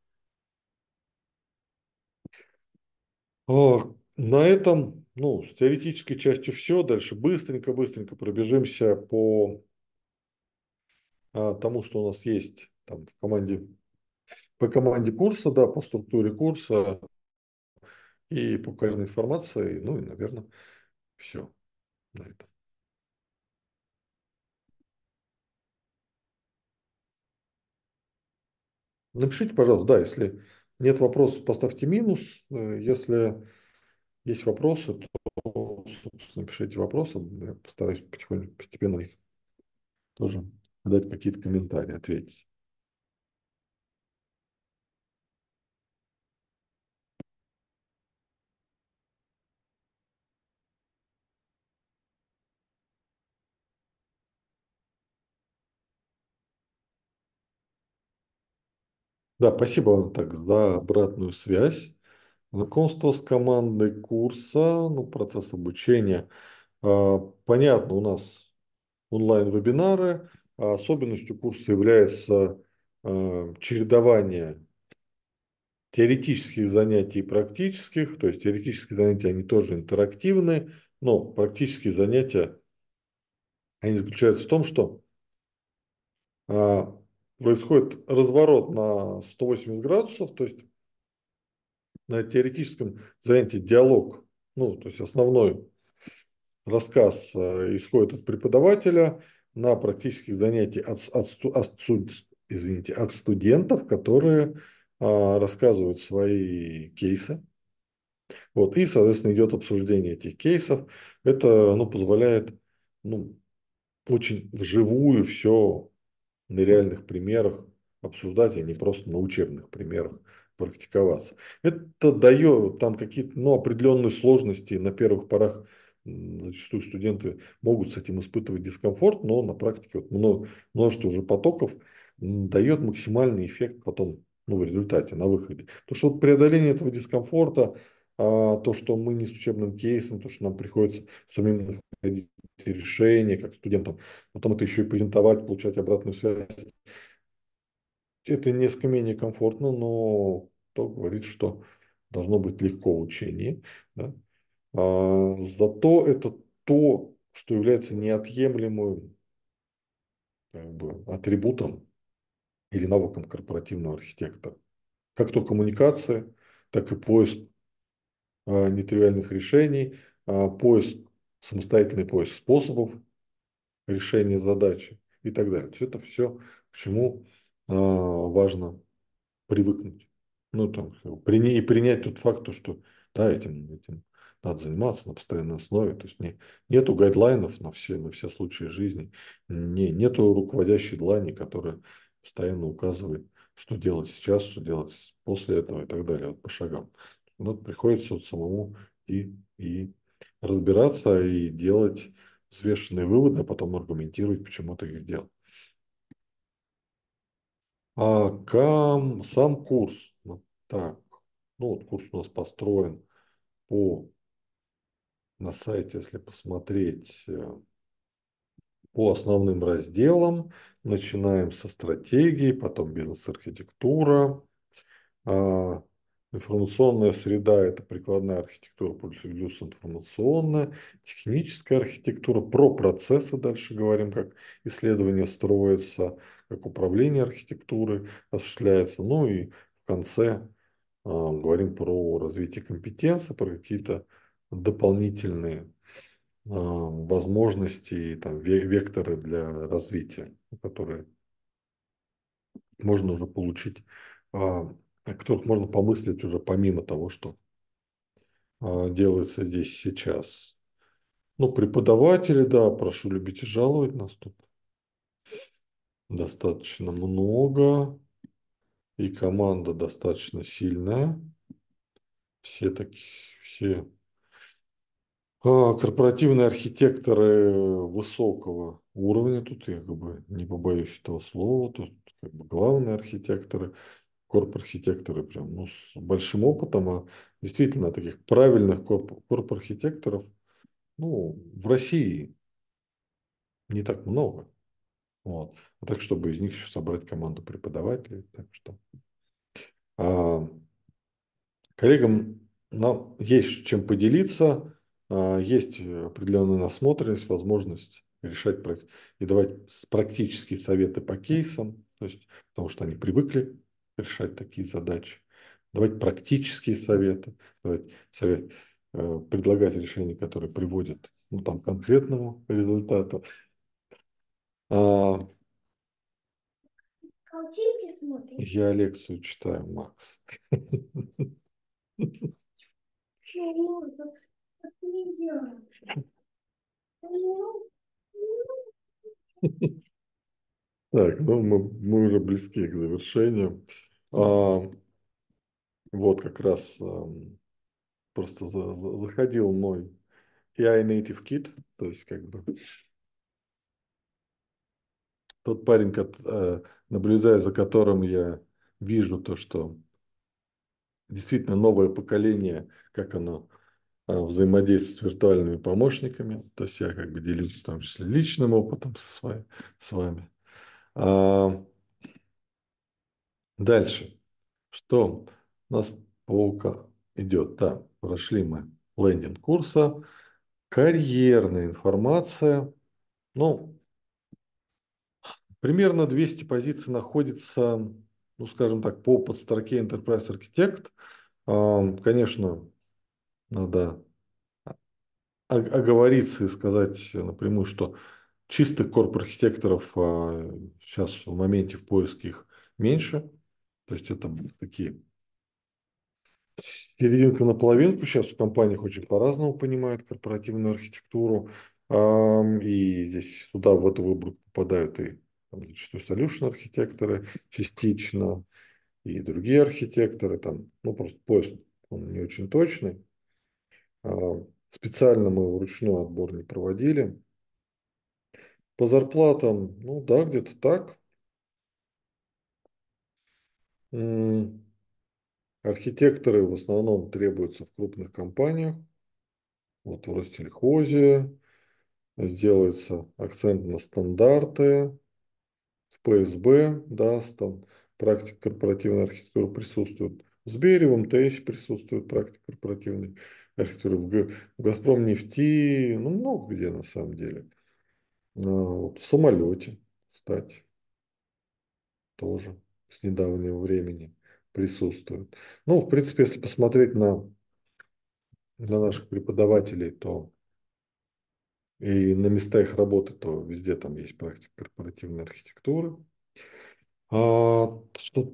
А, на этом, ну, с теоретической частью все. Дальше быстренько-быстренько пробежимся по а, тому, что у нас есть там в команде, по команде курса, да, по структуре курса и по карьерной информации. Ну и, наверное, все на этом. Напишите, пожалуйста, да, если нет вопросов, поставьте минус. Э, если есть вопросы, то, напишите вопросы. Я постараюсь потихоньку, постепенно их тоже дать какие-то комментарии, ответить. Да, спасибо вам так за обратную связь. Знакомство с командой курса, ну, процесс обучения. А, понятно, у нас онлайн-вебинары. А особенностью курса является а, чередование теоретических занятий и практических. То есть теоретические занятия, они тоже интерактивны, но практические занятия, они заключаются в том, что происходит разворот на 180 градусов, то есть на теоретическом занятии диалог, ну, то есть основной рассказ э, исходит от преподавателя, на практических занятиях от, от, от, извините, от студентов, которые а, рассказывают свои кейсы. Вот, и, соответственно, идет обсуждение этих кейсов. Это ну, позволяет ну, очень вживую все на реальных примерах обсуждать, а не просто на учебных примерах практиковаться. Это дает там какие-то ну, определенные сложности на первых порах зачастую студенты могут с этим испытывать дискомфорт, но на практике вот много, множество уже потоков дает максимальный эффект потом ну, в результате, на выходе. То что вот преодоление этого дискомфорта, а, то, что мы не с учебным кейсом, то, что нам приходится самим находить решения, как студентам, потом это еще и презентовать, получать обратную связь. Это несколько менее комфортно, но кто говорит, что должно быть легко в учении. Да? А, зато это то, что является неотъемлемым как бы, атрибутом или навыком корпоративного архитектора. Как то коммуникация, так и поиск а, нетривиальных решений, а, поиск, самостоятельный поиск способов решения задачи и так далее. То это все, к чему а, важно привыкнуть. Ну, там, и принять тот факт, что да, этим, этим надо заниматься на постоянной основе. То есть не, нету гайдлайнов на все, на все случаи жизни, не, нету руководящей длани, которая постоянно указывает, что делать сейчас, что делать после этого и так далее, вот по шагам. Ну, приходится вот самому и, и разбираться, и делать взвешенные выводы, а потом аргументировать, почему ты их сделал. А кам, сам курс. Вот так. Ну, вот курс у нас построен по на сайте, если посмотреть э, по основным разделам. Начинаем со стратегии, потом бизнес-архитектура, а, Информационная среда – это прикладная архитектура, плюс информационная, техническая архитектура, про процессы дальше говорим, как исследование строится, как управление архитектуры осуществляется, ну и в конце э, говорим про развитие компетенции, про какие-то дополнительные э, возможности и там, векторы для развития, которые можно уже получить а, о которых можно помыслить уже помимо того, что а, делается здесь сейчас. Ну, преподаватели, да, прошу любить и жаловать нас тут достаточно много, и команда достаточно сильная. Все такие, все а, корпоративные архитекторы высокого уровня, тут я как бы не побоюсь этого слова, тут как бы главные архитекторы, корп-архитекторы прям, ну, с большим опытом, а действительно таких правильных корп- корп-архитекторов, ну, в России не так много. Вот. А так, чтобы из них еще собрать команду преподавателей. Так что. А, коллегам нам ну, есть чем поделиться, а, есть определенная насмотренность, возможность решать и давать практические советы по кейсам, то есть, потому что они привыкли решать такие задачи, давать практические советы, давать совет, предлагать решения, которые приводят ну, там, к конкретному результату. А... Я лекцию читаю, Макс. Так, ну мы, мы уже близки к завершению. А, вот как раз а, просто за, за, заходил мой AI Native Kit, то есть как бы тот парень, как, э, наблюдая за которым я вижу то, что действительно новое поколение, как оно э, взаимодействует с виртуальными помощниками, то есть я как бы делюсь в том числе личным опытом со своим с вами. А, дальше. Что у нас полка идет? Да, прошли мы лендинг курса. Карьерная информация. Ну, примерно 200 позиций находится, ну, скажем так, по подстроке Enterprise Architect. А, конечно, надо оговориться и сказать напрямую, что Чистых корп-архитекторов сейчас а, в моменте в поиске их меньше. То есть это такие серединка на половинку. Сейчас в компаниях очень по-разному понимают корпоративную архитектуру. И здесь туда в эту выборку попадают и там, зачастую solution архитекторы частично, и другие архитекторы. Там, ну, просто поиск он не очень точный. Специально мы вручную отбор не проводили. По зарплатам, ну да, где-то так. М, Архитекторы в основном требуются в крупных компаниях. Вот в Ростельхозе сделается акцент на стандарты, в ПСБ, да, там практика корпоративной архитектуры присутствует. В Сбере, в МТС присутствует практика корпоративной архитектуры, в Г- в Газпром нефти, ну много где на самом деле. Ну, вот, в самолете, кстати, тоже с недавнего времени присутствуют. Ну, в принципе, если посмотреть на, на наших преподавателей, то и на места их работы, то везде там есть практика корпоративной архитектуры. А, что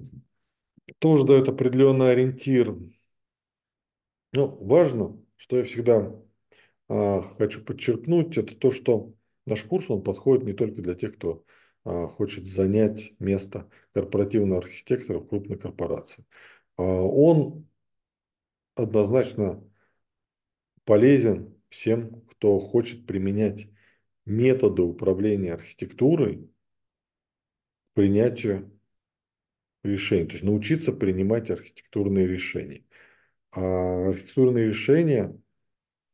тоже дает определенный ориентир. Ну, важно, что я всегда а, хочу подчеркнуть, это то, что Наш курс, он подходит не только для тех, кто а, хочет занять место корпоративного архитектора в крупной корпорации. А, он однозначно полезен всем, кто хочет применять методы управления архитектурой к принятию решений, то есть научиться принимать архитектурные решения. А архитектурные решения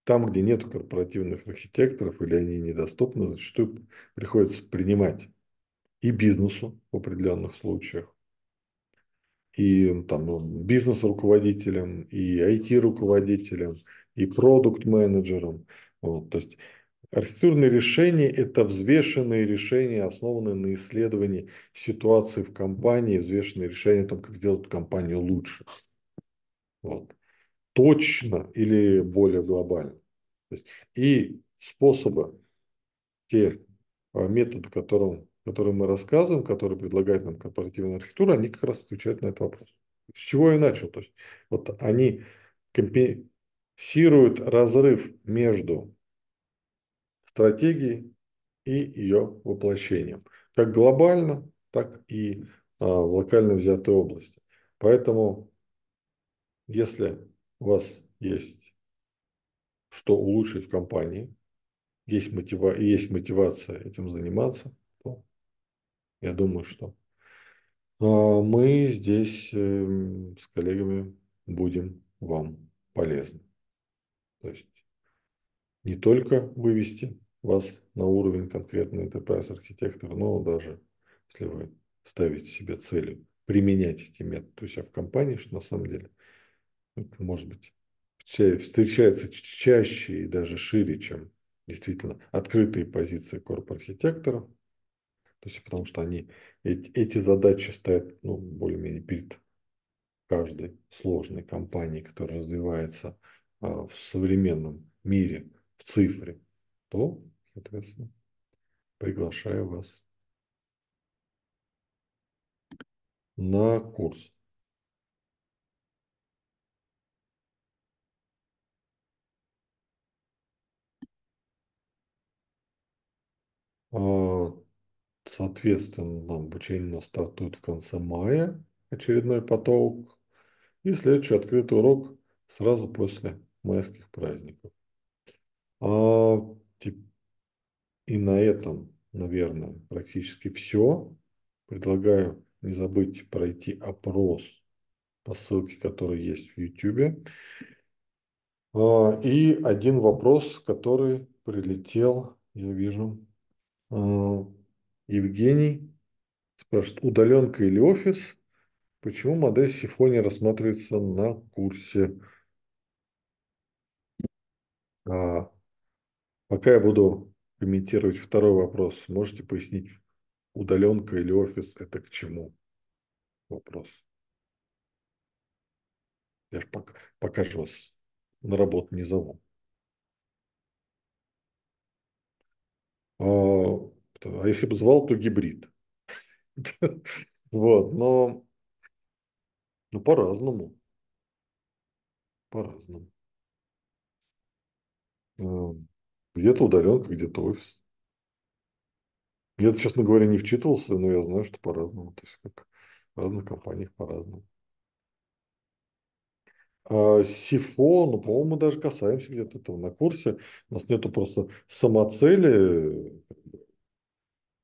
там, где нет корпоративных архитекторов или они недоступны, зачастую приходится принимать и бизнесу в определенных случаях, и там ну, бизнес руководителем, и it руководителем, и продукт менеджером. Вот, то есть архитектурные решения – это взвешенные решения, основанные на исследовании ситуации в компании, взвешенные решения о том, как сделать компанию лучше. Вот точно или более глобально. и способы, те а, методы, которым, которые мы рассказываем, которые предлагает нам корпоративная архитектура, они как раз отвечают на этот вопрос. С чего я начал? То есть вот они компенсируют разрыв между стратегией и ее воплощением. Как глобально, так и а, в локально взятой области. Поэтому, если у вас есть что улучшить в компании, есть, мотива... есть мотивация этим заниматься, то я думаю, что а, мы здесь эм, с коллегами будем вам полезны. То есть не только вывести вас на уровень конкретно enterprise архитектора, но даже если вы ставите себе цели применять эти методы у себя в компании, что на самом деле ну, может быть, встречается чаще и даже шире, чем действительно открытые позиции корп-архитектора. То есть, потому что они, эти, эти задачи стоят ну, более-менее перед каждой сложной компанией, которая развивается а, в современном мире, в цифре, то, соответственно, приглашаю вас на курс. А, соответственно, обучение у нас стартует в конце мая, очередной поток. И следующий открытый урок сразу после майских праздников. А, и на этом, наверное, практически все. Предлагаю не забыть пройти опрос по ссылке, которая есть в YouTube. А, и один вопрос, который прилетел, я вижу, Э, Евгений спрашивает, удаленка или офис? Почему модель сифония рассматривается на курсе? А, пока я буду комментировать второй вопрос, можете пояснить, удаленка или офис – это к чему? Вопрос. Я же пока, пока же вас на работу не зову. А, а если бы звал, то гибрид. Вот, но, но ну, по-разному. По-разному. Э, где-то удаленка, где-то офис. Я, честно говоря, не вчитывался, но я знаю, что по-разному. То есть как в разных компаниях по-разному. А, сифо, ну, по-моему, мы даже касаемся где-то этого на курсе. У нас нету просто самоцели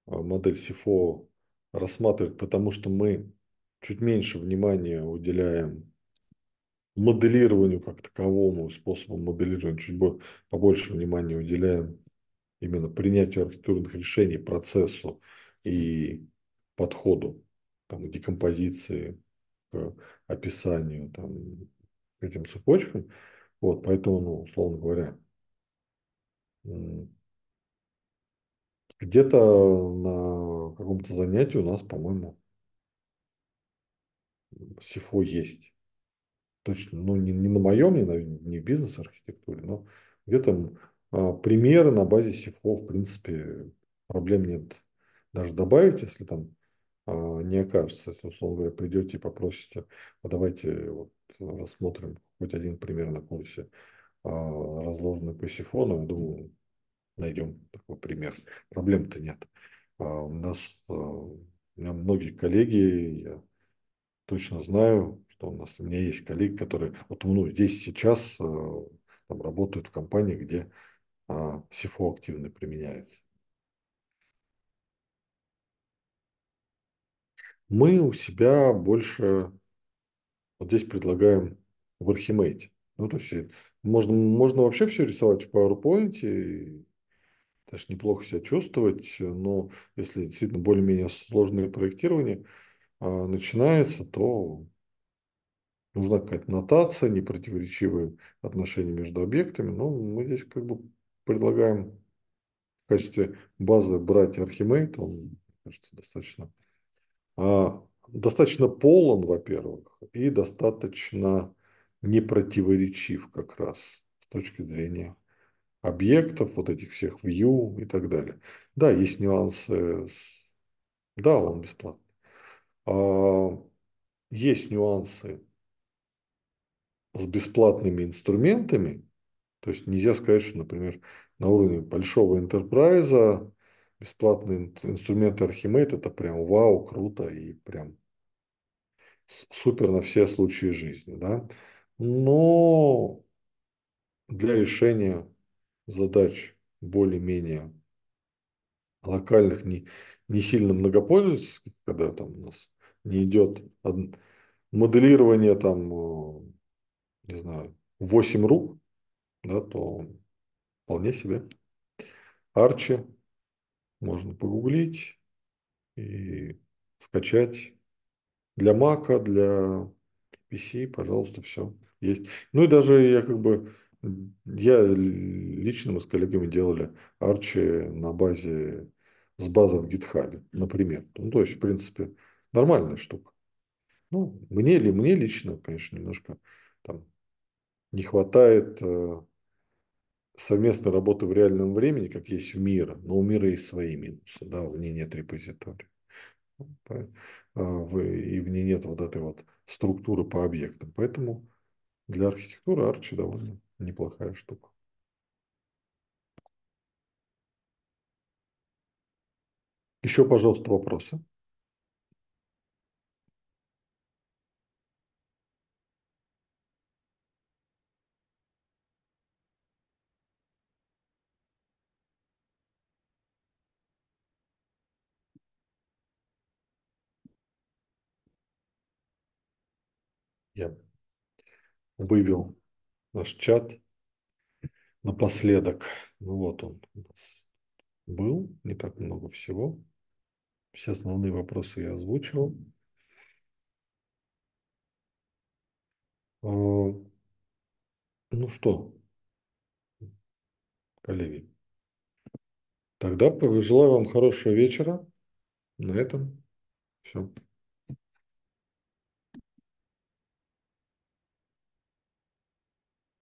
а, модель Сифо рассматривать, потому что мы чуть меньше внимания уделяем моделированию как таковому, способу моделирования, чуть побольше внимания уделяем именно принятию архитектурных решений, процессу и подходу, там, декомпозиции, к описанию, там, этим цепочкам. Вот, поэтому, ну, условно говоря, где-то на каком-то занятии у нас, по-моему, СИФО есть. Точно, ну, не, не на моем, не, на, не в бизнес-архитектуре, но где-то а, примеры на базе СИФО, в принципе, проблем нет даже добавить, если там а, не окажется, если, условно говоря, придете и попросите, а давайте вот рассмотрим хоть один пример на курсе, а, разложенный по сифону, я думаю, найдем такой пример. Проблем-то нет. А, у нас, у меня многие коллеги, я точно знаю, что у нас, у меня есть коллеги, которые вот ну, здесь сейчас там, работают в компании, где сифо активно применяется. Мы у себя больше вот здесь предлагаем в Archimate. Ну, то есть э, можно, можно вообще все рисовать в PowerPoint, и даже неплохо себя чувствовать, но если действительно более-менее сложное проектирование а, начинается, то нужна какая-то нотация, непротиворечивые отношения между объектами. Но ну, мы здесь как бы предлагаем в качестве базы брать Archimate, он, кажется, достаточно а, достаточно полон, во-первых, и достаточно непротиворечив как раз с точки зрения объектов, вот этих всех view и так далее. Да, есть нюансы. С... Да, он бесплатный. А, есть нюансы с бесплатными инструментами. То есть нельзя сказать, что, например, на уровне большого интерпрайза бесплатные инструменты Архимед, это прям вау, круто и прям супер на все случаи жизни, да. Но для решения задач более-менее локальных, не, не сильно многопользовательских, когда там у нас не идет моделирование там, э, не знаю, 8 рук, да, то вполне себе. Арчи можно погуглить и скачать. Для Мака, для PC, пожалуйста, все есть. Ну и даже я как бы, я лично мы с коллегами делали арчи на базе, с базы в GitHub, например. Ну, то есть, в принципе, нормальная штука. Ну, мне ли, мне лично, конечно, немножко там не хватает э, совместной работы в реальном времени, как есть в мира, но у мира есть свои минусы, да, в ней нет репозитория. А, и в ней нет вот этой вот структуры по объектам. Поэтому для архитектуры Арчи довольно неплохая штука. Еще, пожалуйста, вопросы. вывел наш чат напоследок. Ну вот он у нас был, не так много всего. Все основные вопросы я озвучил. А, ну что, коллеги, тогда желаю вам хорошего вечера. На этом все.